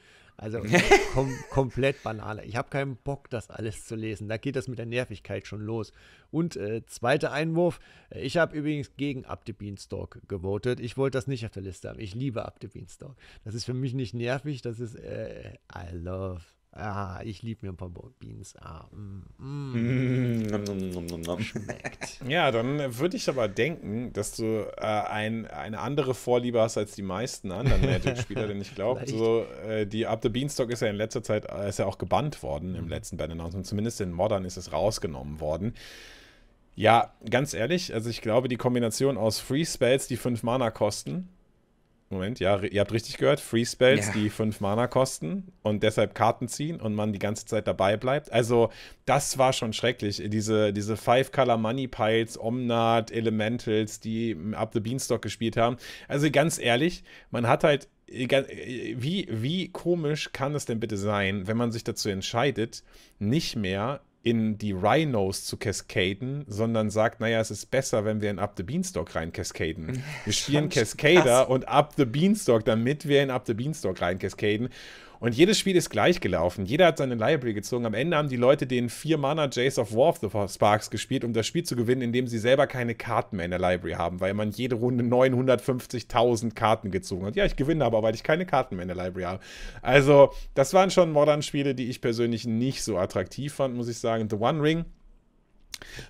Also kom komplett Banane. Ich habe keinen Bock, das alles zu lesen. Da geht das mit der Nervigkeit schon los. Und äh, zweiter Einwurf. Ich habe übrigens gegen Up the Beanstalk gewotet. Ich wollte das nicht auf der Liste haben. Ich liebe Up the Beanstalk. Das ist für mich nicht nervig. Das ist äh, I love Ah, ich liebe mir ein paar Beans. Ah, mm, mm. Mm, Schmeckt. Ja, dann äh, würde ich aber denken, dass du äh, ein, eine andere Vorliebe hast als die meisten anderen Magic-Spieler, denn ich glaube, so, äh, die Up the Beanstalk ist ja in letzter Zeit äh, ist ja auch gebannt worden im mhm. letzten Band Announcement. Zumindest in Modern ist es rausgenommen worden. Ja, ganz ehrlich, also ich glaube, die Kombination aus Free Spells, die fünf Mana kosten, Moment, ja, ihr habt richtig gehört. Free Spells, yeah. die fünf Mana kosten und deshalb Karten ziehen und man die ganze Zeit dabei bleibt. Also, das war schon schrecklich. Diese, diese Five Color Money Piles, Omnat, Elementals, die ab the Beanstalk gespielt haben. Also, ganz ehrlich, man hat halt. Äh, äh, wie, wie komisch kann es denn bitte sein, wenn man sich dazu entscheidet, nicht mehr in die Rhinos zu cascaden, sondern sagt, naja, es ist besser, wenn wir in Up the Beanstalk rein cascaden. Wir spielen Cascader und Up the Beanstalk, damit wir in Up the Beanstalk rein cascaden. Und jedes Spiel ist gleich gelaufen. Jeder hat seine Library gezogen. Am Ende haben die Leute den 4 Mana Jace of War of the Sparks gespielt, um das Spiel zu gewinnen, indem sie selber keine Karten mehr in der Library haben, weil man jede Runde 950.000 Karten gezogen hat. Ja, ich gewinne aber, weil ich keine Karten mehr in der Library habe. Also, das waren schon Modern-Spiele, die ich persönlich nicht so attraktiv fand, muss ich sagen. The One Ring.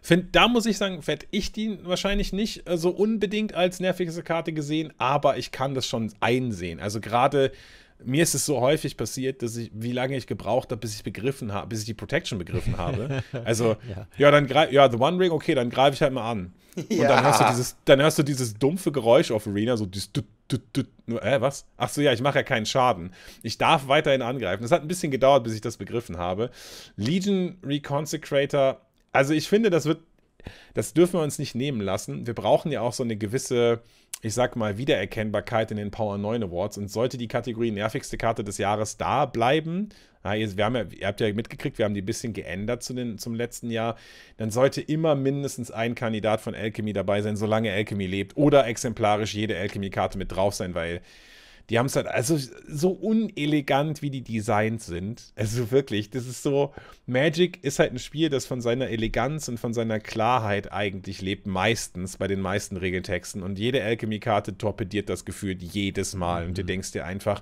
Find, da muss ich sagen, werde ich die wahrscheinlich nicht äh, so unbedingt als nervigste Karte gesehen, aber ich kann das schon einsehen. Also gerade mir ist es so häufig passiert, dass ich, wie lange ich gebraucht habe, bis ich begriffen habe, bis ich die Protection begriffen habe. Also, ja. ja, dann greif, ja, The One Ring, okay, dann greife ich halt mal an. Und ja. dann hörst du dieses, dann hörst du dieses dumpfe Geräusch auf Arena, so dieses du, du, du, du, äh, was? Ach so, ja, ich mache ja keinen Schaden. Ich darf weiterhin angreifen. Das hat ein bisschen gedauert, bis ich das begriffen habe. Legion Reconsecrator, also ich finde, das wird, das dürfen wir uns nicht nehmen lassen. Wir brauchen ja auch so eine gewisse, ich sag mal, Wiedererkennbarkeit in den Power 9 Awards. Und sollte die Kategorie nervigste Karte des Jahres da bleiben, ja, ihr, wir haben ja, ihr habt ja mitgekriegt, wir haben die ein bisschen geändert zu den, zum letzten Jahr, dann sollte immer mindestens ein Kandidat von Alchemy dabei sein, solange Alchemy lebt. Oder exemplarisch jede Alchemy-Karte mit drauf sein, weil die haben es halt, also so unelegant, wie die Designs sind. Also wirklich, das ist so, Magic ist halt ein Spiel, das von seiner Eleganz und von seiner Klarheit eigentlich lebt, meistens bei den meisten Regeltexten. Und jede Alchemy-Karte torpediert das Gefühl jedes Mal. Und du mhm. denkst dir einfach,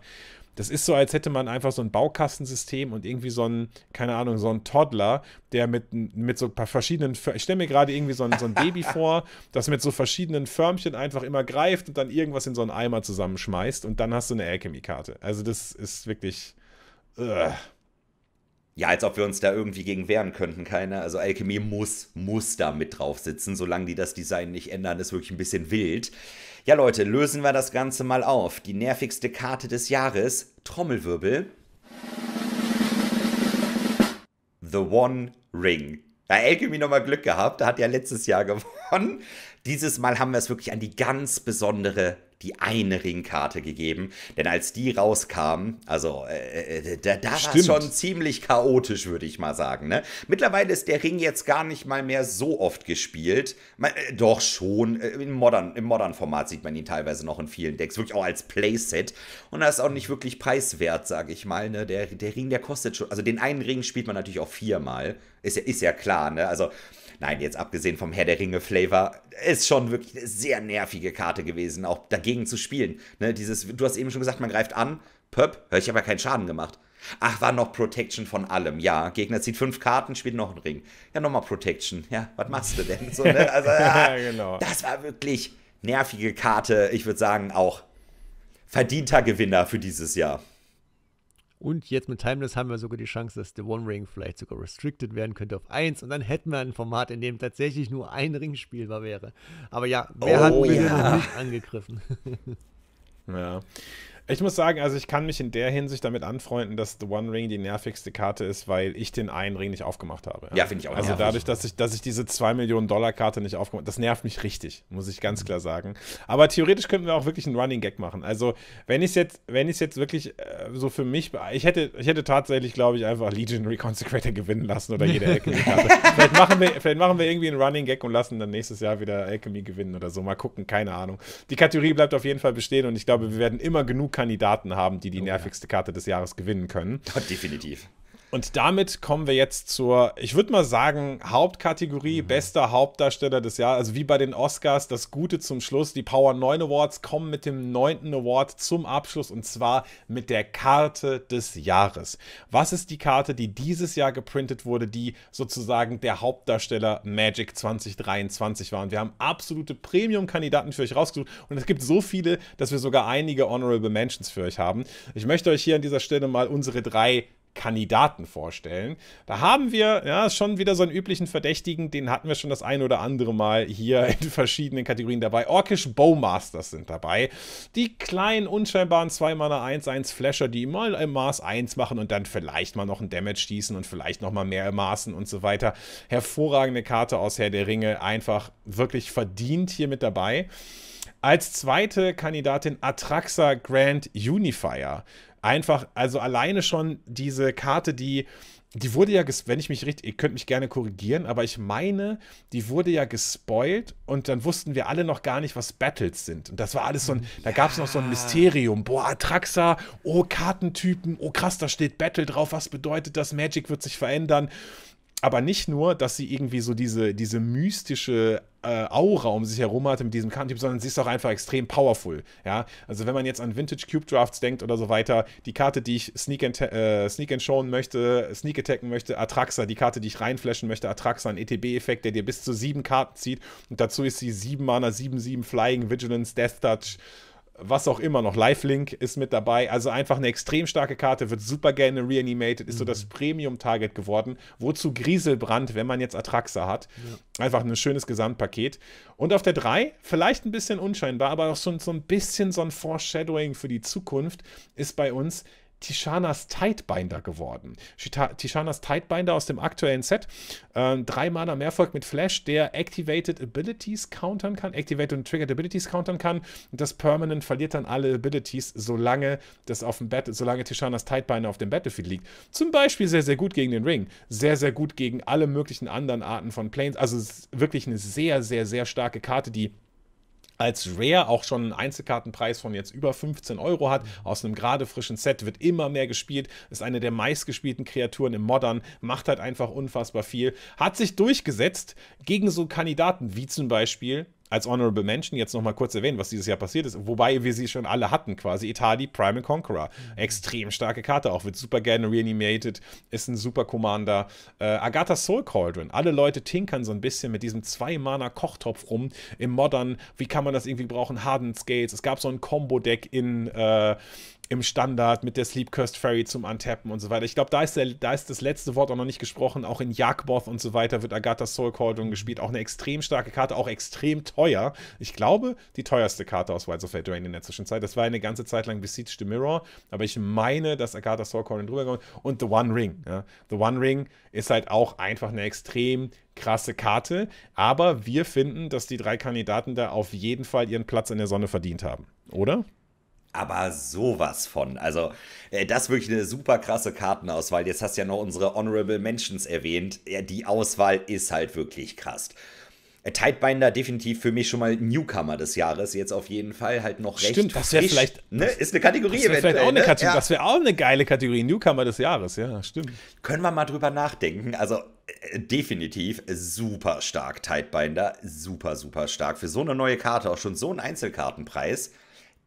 das ist so, als hätte man einfach so ein Baukastensystem und irgendwie so ein, keine Ahnung, so ein Toddler, der mit, mit so ein paar verschiedenen, ich stelle mir gerade irgendwie so ein, so ein Baby vor, das mit so verschiedenen Förmchen einfach immer greift und dann irgendwas in so einen Eimer zusammenschmeißt und dann hast du eine Alchemy-Karte. Also das ist wirklich. Ugh. Ja, als ob wir uns da irgendwie gegen wehren könnten, keine. Also Alchemie muss, muss da mit drauf sitzen. Solange die das Design nicht ändern, ist wirklich ein bisschen wild. Ja, Leute, lösen wir das Ganze mal auf. Die nervigste Karte des Jahres, Trommelwirbel. The One Ring. Da ja, Alchemy nochmal Glück gehabt, da hat ja letztes Jahr gewonnen. Dieses Mal haben wir es wirklich an die ganz besondere die eine Ringkarte gegeben. Denn als die rauskam, also äh, äh da, da war es schon ziemlich chaotisch, würde ich mal sagen. Ne? Mittlerweile ist der Ring jetzt gar nicht mal mehr so oft gespielt. Man, äh, doch schon, äh, im Modern-Format im Modern sieht man ihn teilweise noch in vielen Decks, wirklich auch als Playset. Und das ist auch nicht wirklich preiswert, sage ich mal. Ne? Der, der Ring, der kostet schon, also den einen Ring spielt man natürlich auch viermal. Ist ja, ist ja klar, ne? Also Nein, jetzt abgesehen vom Herr der Ringe-Flavor, ist schon wirklich eine sehr nervige Karte gewesen, auch dagegen zu spielen. Ne, dieses, du hast eben schon gesagt, man greift an, pöpp, hör ich aber keinen Schaden gemacht. Ach, war noch Protection von allem. Ja, Gegner zieht fünf Karten, spielt noch einen Ring. Ja, nochmal Protection. Ja, was machst du denn? So, ne? also, ja, genau. Das war wirklich nervige Karte. Ich würde sagen, auch verdienter Gewinner für dieses Jahr. Und jetzt mit Timeless haben wir sogar die Chance, dass der One Ring vielleicht sogar restricted werden könnte auf 1. Und dann hätten wir ein Format, in dem tatsächlich nur ein Ring spielbar wäre. Aber ja, wer oh, hat mich ja. noch nicht angegriffen? ja. Ich muss sagen, also ich kann mich in der Hinsicht damit anfreunden, dass The One Ring die nervigste Karte ist, weil ich den einen Ring nicht aufgemacht habe. Ja, finde ich auch Also nervig. dadurch, dass ich, dass ich diese 2 Millionen Dollar Karte nicht aufgemacht habe, das nervt mich richtig, muss ich ganz klar sagen. Aber theoretisch könnten wir auch wirklich einen Running Gag machen. Also wenn ich es jetzt, jetzt wirklich äh, so für mich, ich hätte, ich hätte tatsächlich, glaube ich, einfach Legionary Consecrator gewinnen lassen oder jede Alchemy-Karte. vielleicht, machen wir, vielleicht machen wir irgendwie einen Running Gag und lassen dann nächstes Jahr wieder Alchemy gewinnen oder so. Mal gucken, keine Ahnung. Die Kategorie bleibt auf jeden Fall bestehen und ich glaube, wir werden immer genug Kandidaten haben, die die oh nervigste Karte des Jahres gewinnen können. Definitiv. Und damit kommen wir jetzt zur, ich würde mal sagen, Hauptkategorie, mhm. bester Hauptdarsteller des Jahres. Also wie bei den Oscars, das Gute zum Schluss. Die Power 9 Awards kommen mit dem 9. Award zum Abschluss und zwar mit der Karte des Jahres. Was ist die Karte, die dieses Jahr geprintet wurde, die sozusagen der Hauptdarsteller Magic 2023 war? Und wir haben absolute Premium-Kandidaten für euch rausgesucht und es gibt so viele, dass wir sogar einige Honorable Mentions für euch haben. Ich möchte euch hier an dieser Stelle mal unsere drei Kandidaten vorstellen. Da haben wir ja schon wieder so einen üblichen Verdächtigen, den hatten wir schon das ein oder andere Mal hier in verschiedenen Kategorien dabei. Orkish Bowmasters sind dabei. Die kleinen, unscheinbaren 2-Mana 1-1 Flasher, die mal im Maß 1 machen und dann vielleicht mal noch ein Damage schießen und vielleicht noch mal mehr Maßen und so weiter. Hervorragende Karte aus Herr der Ringe, einfach wirklich verdient hier mit dabei. Als zweite Kandidatin Atraxa Grand Unifier einfach, also alleine schon diese Karte, die die wurde ja, wenn ich mich richtig, ihr könnt mich gerne korrigieren, aber ich meine, die wurde ja gespoilt und dann wussten wir alle noch gar nicht, was Battles sind. Und das war alles so ein, ja. da gab es noch so ein Mysterium. Boah, Atraxa, oh, Kartentypen, oh krass, da steht Battle drauf, was bedeutet das? Magic wird sich verändern aber nicht nur, dass sie irgendwie so diese, diese mystische äh, Aura um sich herum hatte mit diesem Kartentyp, sondern sie ist auch einfach extrem powerful. Ja? Also wenn man jetzt an Vintage Cube Drafts denkt oder so weiter, die Karte, die ich Sneak and, äh, Sneak and Showen möchte, Sneak Attacken möchte, Atraxa, die Karte, die ich reinflashen möchte, Atraxa, ein ETB-Effekt, der dir bis zu sieben Karten zieht und dazu ist sie sieben Mana, sieben, sieben Flying, Vigilance, Death Touch, was auch immer noch. Lifelink ist mit dabei. Also einfach eine extrem starke Karte, wird super gerne reanimated, ist mhm. so das Premium-Target geworden. Wozu Grieselbrand, wenn man jetzt Atraxa hat. Ja. Einfach ein schönes Gesamtpaket. Und auf der 3, vielleicht ein bisschen unscheinbar, aber auch so, so ein bisschen so ein Foreshadowing für die Zukunft, ist bei uns Tishanas Tidebinder geworden. Tishanas Tidebinder aus dem aktuellen Set. Ähm, drei Mana Mehrfolg mit Flash, der Activated Abilities countern kann. Activated und Triggered Abilities countern kann. Und das Permanent verliert dann alle Abilities, solange das auf dem Battle, solange Tishanas Tidebinder auf dem Battlefield liegt. Zum Beispiel sehr, sehr gut gegen den Ring. Sehr, sehr gut gegen alle möglichen anderen Arten von Planes. Also wirklich eine sehr, sehr, sehr starke Karte, die als Rare auch schon einen Einzelkartenpreis von jetzt über 15 Euro hat. Aus einem gerade frischen Set wird immer mehr gespielt, ist eine der meistgespielten Kreaturen im Modern, macht halt einfach unfassbar viel, hat sich durchgesetzt gegen so Kandidaten wie zum Beispiel als Honorable Mention jetzt nochmal kurz erwähnen, was dieses Jahr passiert ist, wobei wir sie schon alle hatten quasi. Itali, Prime and Conqueror. Mhm. Extrem starke Karte, auch wird super gerne reanimated, ist ein super Commander. Äh, Agatha Soul Cauldron. Alle Leute tinkern so ein bisschen mit diesem Zwei-Mana-Kochtopf rum im Modern. Wie kann man das irgendwie brauchen? Hardened Scales. Es gab so ein Combo-Deck in. Äh, im Standard mit der Sleep Cursed Fairy zum Untappen und so weiter. Ich glaube, da, ist da ist das letzte Wort auch noch nicht gesprochen. Auch in Jagboth und so weiter wird Agatha's Soul Cordon gespielt. Auch eine extrem starke Karte, auch extrem teuer. Ich glaube, die teuerste Karte aus Wilds of Eldraine in der Zwischenzeit. Das war eine ganze Zeit lang Besieged the Mirror, aber ich meine, dass Agatha's Soul Cordon drüber gekommen Und The One Ring. Ja. The One Ring ist halt auch einfach eine extrem krasse Karte, aber wir finden, dass die drei Kandidaten da auf jeden Fall ihren Platz in der Sonne verdient haben, oder? aber sowas von. Also, äh, das ist wirklich eine super krasse Kartenauswahl. Jetzt hast du ja noch unsere Honorable Mentions erwähnt. Die Auswahl ist halt wirklich krass. Äh, Tidebinder definitiv für mich schon mal Newcomer des Jahres, jetzt auf jeden Fall halt noch recht. Stimmt, das wäre vielleicht. Ne? Ist eine Kategorie das eventuell. Auch eine ne? Kategorie, ja. Das wäre auch eine geile Kategorie, Newcomer des Jahres, ja, stimmt. Können wir mal drüber nachdenken. Also äh, definitiv super stark, Tidebinder. Super, super stark. Für so eine neue Karte, auch schon so einen Einzelkartenpreis.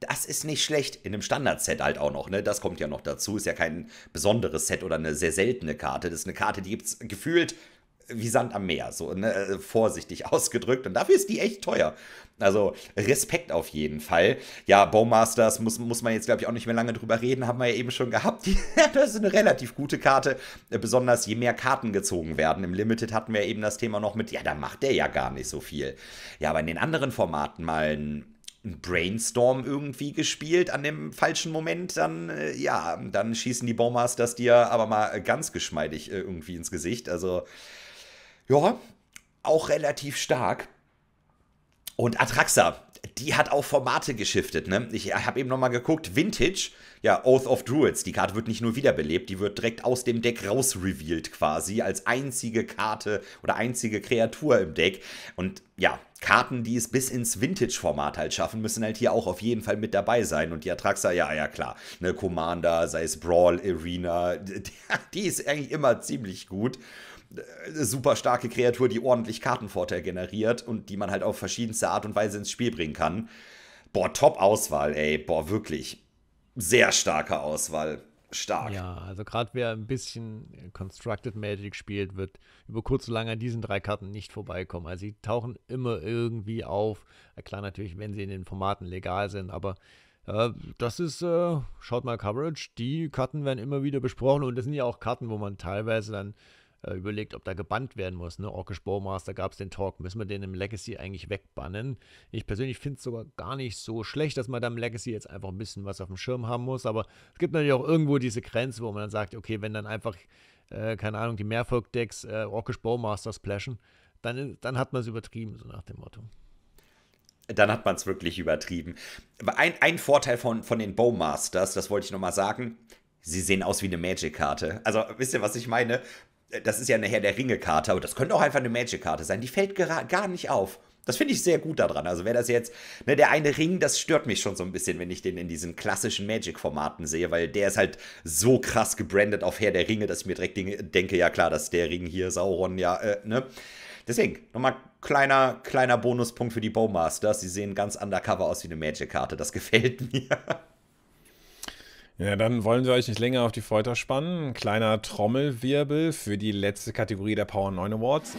Das ist nicht schlecht. In einem Standard-Set halt auch noch, ne? Das kommt ja noch dazu. Ist ja kein besonderes Set oder eine sehr seltene Karte. Das ist eine Karte, die gibt's gefühlt wie Sand am Meer, so ne? Äh, vorsichtig ausgedrückt. Und dafür ist die echt teuer. Also Respekt auf jeden Fall. Ja, Bowmasters muss, muss man jetzt, glaube ich, auch nicht mehr lange drüber reden. Haben wir ja eben schon gehabt. das ist eine relativ gute Karte. Äh, besonders je mehr Karten gezogen werden. Im Limited hatten wir eben das Thema noch mit, ja, da macht der ja gar nicht so viel. Ja, aber in den anderen Formaten mal ein ein Brainstorm irgendwie gespielt an dem falschen Moment, dann äh, ja, dann schießen die Baumasters dir aber mal ganz geschmeidig äh, irgendwie ins Gesicht. Also ja, auch relativ stark. Und Atraxa, die hat auch Formate geschiftet. Ne? Ich habe eben nochmal geguckt, Vintage, ja, Oath of Druids, die Karte wird nicht nur wiederbelebt, die wird direkt aus dem Deck rausrevealed quasi, als einzige Karte oder einzige Kreatur im Deck. Und ja, Karten, die es bis ins Vintage-Format halt schaffen, müssen halt hier auch auf jeden Fall mit dabei sein. Und die Atraxa, ja, ja, klar. Eine Commander, sei es Brawl, Arena, die ist eigentlich immer ziemlich gut super starke Kreatur, die ordentlich Kartenvorteil generiert und die man halt auf verschiedenste Art und Weise ins Spiel bringen kann. Boah, Top-Auswahl, ey. Boah, wirklich. Sehr starke Auswahl stark. Ja, also gerade wer ein bisschen Constructed Magic spielt, wird über kurz oder lang an diesen drei Karten nicht vorbeikommen. Also sie tauchen immer irgendwie auf. Klar natürlich, wenn sie in den Formaten legal sind, aber äh, das ist, äh, schaut mal, Coverage, die Karten werden immer wieder besprochen und das sind ja auch Karten, wo man teilweise dann äh, überlegt, ob da gebannt werden muss. Ne? Orkish Bowmaster gab es den Talk, müssen wir den im Legacy eigentlich wegbannen? Ich persönlich finde es sogar gar nicht so schlecht, dass man da im Legacy jetzt einfach ein bisschen was auf dem Schirm haben muss, aber es gibt natürlich auch irgendwo diese Grenze, wo man dann sagt, okay, wenn dann einfach, äh, keine Ahnung, die Mehrfolg-Decks äh, Orkish Bowmaster splashen, dann, dann hat man es übertrieben, so nach dem Motto dann hat man es wirklich übertrieben. Ein, ein Vorteil von, von den Bowmasters, das wollte ich nochmal sagen, sie sehen aus wie eine Magic-Karte. Also, wisst ihr, was ich meine? das ist ja eine Herr der Ringe-Karte, aber das könnte auch einfach eine Magic-Karte sein. Die fällt gar nicht auf. Das finde ich sehr gut daran. Also wäre das jetzt, ne, der eine Ring, das stört mich schon so ein bisschen, wenn ich den in diesen klassischen Magic-Formaten sehe, weil der ist halt so krass gebrandet auf Herr der Ringe, dass ich mir direkt denke, ja klar, dass der Ring hier Sauron, ja, äh, ne. Deswegen, nochmal kleiner, kleiner Bonuspunkt für die Bowmasters. Sie sehen ganz undercover aus wie eine Magic-Karte. Das gefällt mir. Ja, dann wollen wir euch nicht länger auf die Folter spannen. Ein kleiner Trommelwirbel für die letzte Kategorie der Power 9 Awards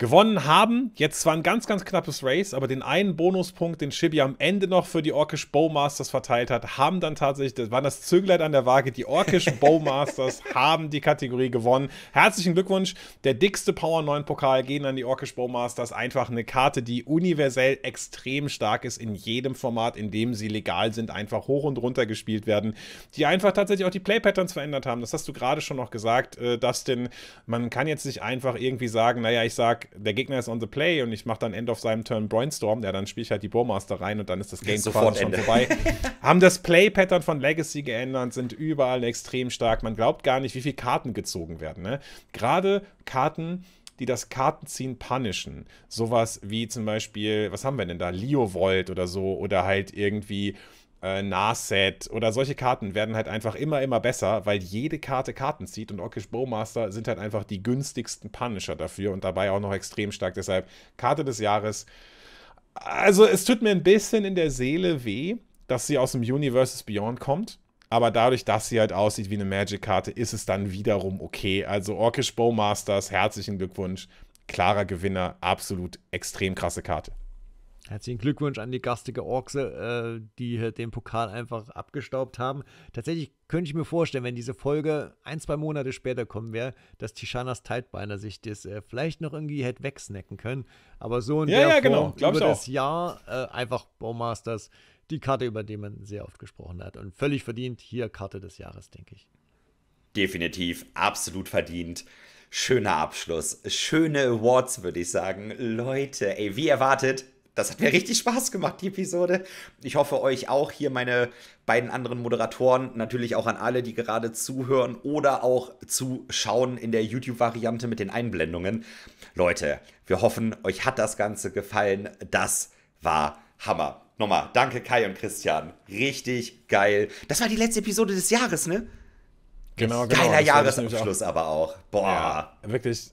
gewonnen haben. Jetzt zwar ein ganz, ganz knappes Race, aber den einen Bonuspunkt, den Chibi am Ende noch für die Orkish Bowmasters verteilt hat, haben dann tatsächlich, das waren das Zöglein an der Waage, die Orkish Bowmasters haben die Kategorie gewonnen. Herzlichen Glückwunsch, der dickste Power 9 Pokal gehen an die Orkish Bowmasters. Einfach eine Karte, die universell extrem stark ist in jedem Format, in dem sie legal sind, einfach hoch und runter gespielt werden, die einfach tatsächlich auch die Play-Patterns verändert haben. Das hast du gerade schon noch gesagt, äh, Dustin. Man kann jetzt nicht einfach irgendwie sagen, naja, ich sag, der Gegner ist on the play und ich mache dann End of seinem Turn Brainstorm, ja, dann spiele ich halt die Bowmaster rein und dann ist das Game sofort schon vorbei. Haben das Play-Pattern von Legacy geändert, sind überall extrem stark. Man glaubt gar nicht, wie viele Karten gezogen werden. Ne? Gerade Karten, die das Kartenziehen punishen. Sowas wie zum Beispiel, was haben wir denn da? Leo Volt oder so oder halt irgendwie äh, Narset oder solche Karten werden halt einfach immer, immer besser, weil jede Karte Karten zieht und Orkish Bowmaster sind halt einfach die günstigsten Punisher dafür und dabei auch noch extrem stark. Deshalb Karte des Jahres. Also es tut mir ein bisschen in der Seele weh, dass sie aus dem Universes Beyond kommt. Aber dadurch, dass sie halt aussieht wie eine Magic-Karte, ist es dann wiederum okay. Also Orkish Bowmasters, herzlichen Glückwunsch. Klarer Gewinner, absolut extrem krasse Karte. Herzlichen Glückwunsch an die garstige Orkse, äh, die den Pokal einfach abgestaubt haben. Tatsächlich könnte ich mir vorstellen, wenn diese Folge ein, zwei Monate später kommen wäre, dass Tishanas Tidebinder sich das äh, vielleicht noch irgendwie hätte wegsnacken können. Aber so in ja, der ja, Form genau. über das Jahr äh, einfach Baumasters, die Karte, über die man sehr oft gesprochen hat. Und völlig verdient hier Karte des Jahres, denke ich. Definitiv, absolut verdient. Schöner Abschluss. Schöne Awards, würde ich sagen. Leute, ey, wie erwartet, das hat mir richtig Spaß gemacht, die Episode. Ich hoffe, euch auch hier meine beiden anderen Moderatoren, natürlich auch an alle, die gerade zuhören oder auch zuschauen in der YouTube-Variante mit den Einblendungen. Leute, wir hoffen, euch hat das Ganze gefallen. Das war Hammer. Nochmal, danke Kai und Christian. Richtig geil. Das war die letzte Episode des Jahres, ne? Genau, genau. Geiler Jahresabschluss auch. aber auch. Boah. Ja, wirklich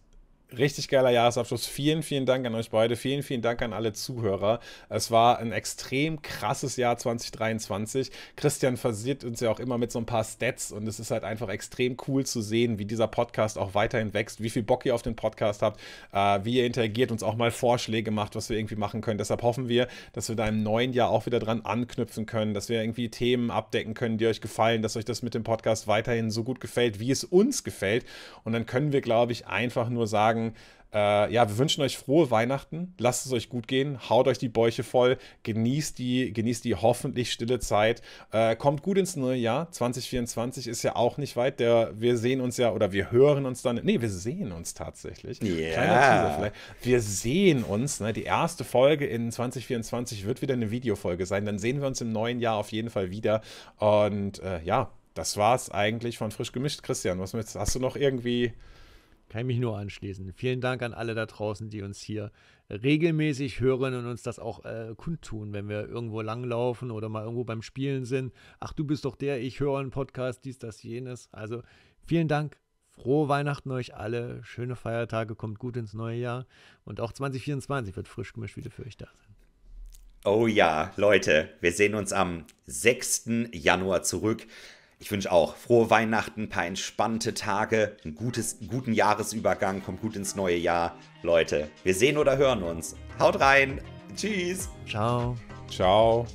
Richtig geiler Jahresabschluss. Vielen, vielen Dank an euch beide. Vielen, vielen Dank an alle Zuhörer. Es war ein extrem krasses Jahr 2023. Christian versiert uns ja auch immer mit so ein paar Stats und es ist halt einfach extrem cool zu sehen, wie dieser Podcast auch weiterhin wächst, wie viel Bock ihr auf den Podcast habt, äh, wie ihr interagiert, uns auch mal Vorschläge macht, was wir irgendwie machen können. Deshalb hoffen wir, dass wir da im neuen Jahr auch wieder dran anknüpfen können, dass wir irgendwie Themen abdecken können, die euch gefallen, dass euch das mit dem Podcast weiterhin so gut gefällt, wie es uns gefällt. Und dann können wir, glaube ich, einfach nur sagen, sagen, äh, ja, wir wünschen euch frohe Weihnachten, lasst es euch gut gehen, haut euch die Bäuche voll, genießt die, genießt die hoffentlich stille Zeit, äh, kommt gut ins neue Jahr, 2024 ist ja auch nicht weit, der, wir sehen uns ja oder wir hören uns dann, nee, wir sehen uns tatsächlich, yeah. wir sehen uns, ne, die erste Folge in 2024 wird wieder eine Videofolge sein, dann sehen wir uns im neuen Jahr auf jeden Fall wieder und äh, ja, das war es eigentlich von frisch gemischt, Christian. Was hast du noch irgendwie kann ich mich nur anschließen. Vielen Dank an alle da draußen, die uns hier regelmäßig hören und uns das auch äh, kundtun, wenn wir irgendwo langlaufen oder mal irgendwo beim Spielen sind. Ach, du bist doch der, ich höre einen Podcast, dies, das, jenes. Also vielen Dank. Frohe Weihnachten euch alle. Schöne Feiertage. Kommt gut ins neue Jahr. Und auch 2024 wird frisch gemischt, wieder für euch da sein. Oh ja, Leute, wir sehen uns am 6. Januar zurück. Ich wünsche auch frohe Weihnachten, ein paar entspannte Tage, einen gutes, guten Jahresübergang, kommt gut ins neue Jahr. Leute, wir sehen oder hören uns. Haut rein. Tschüss. Ciao. Ciao.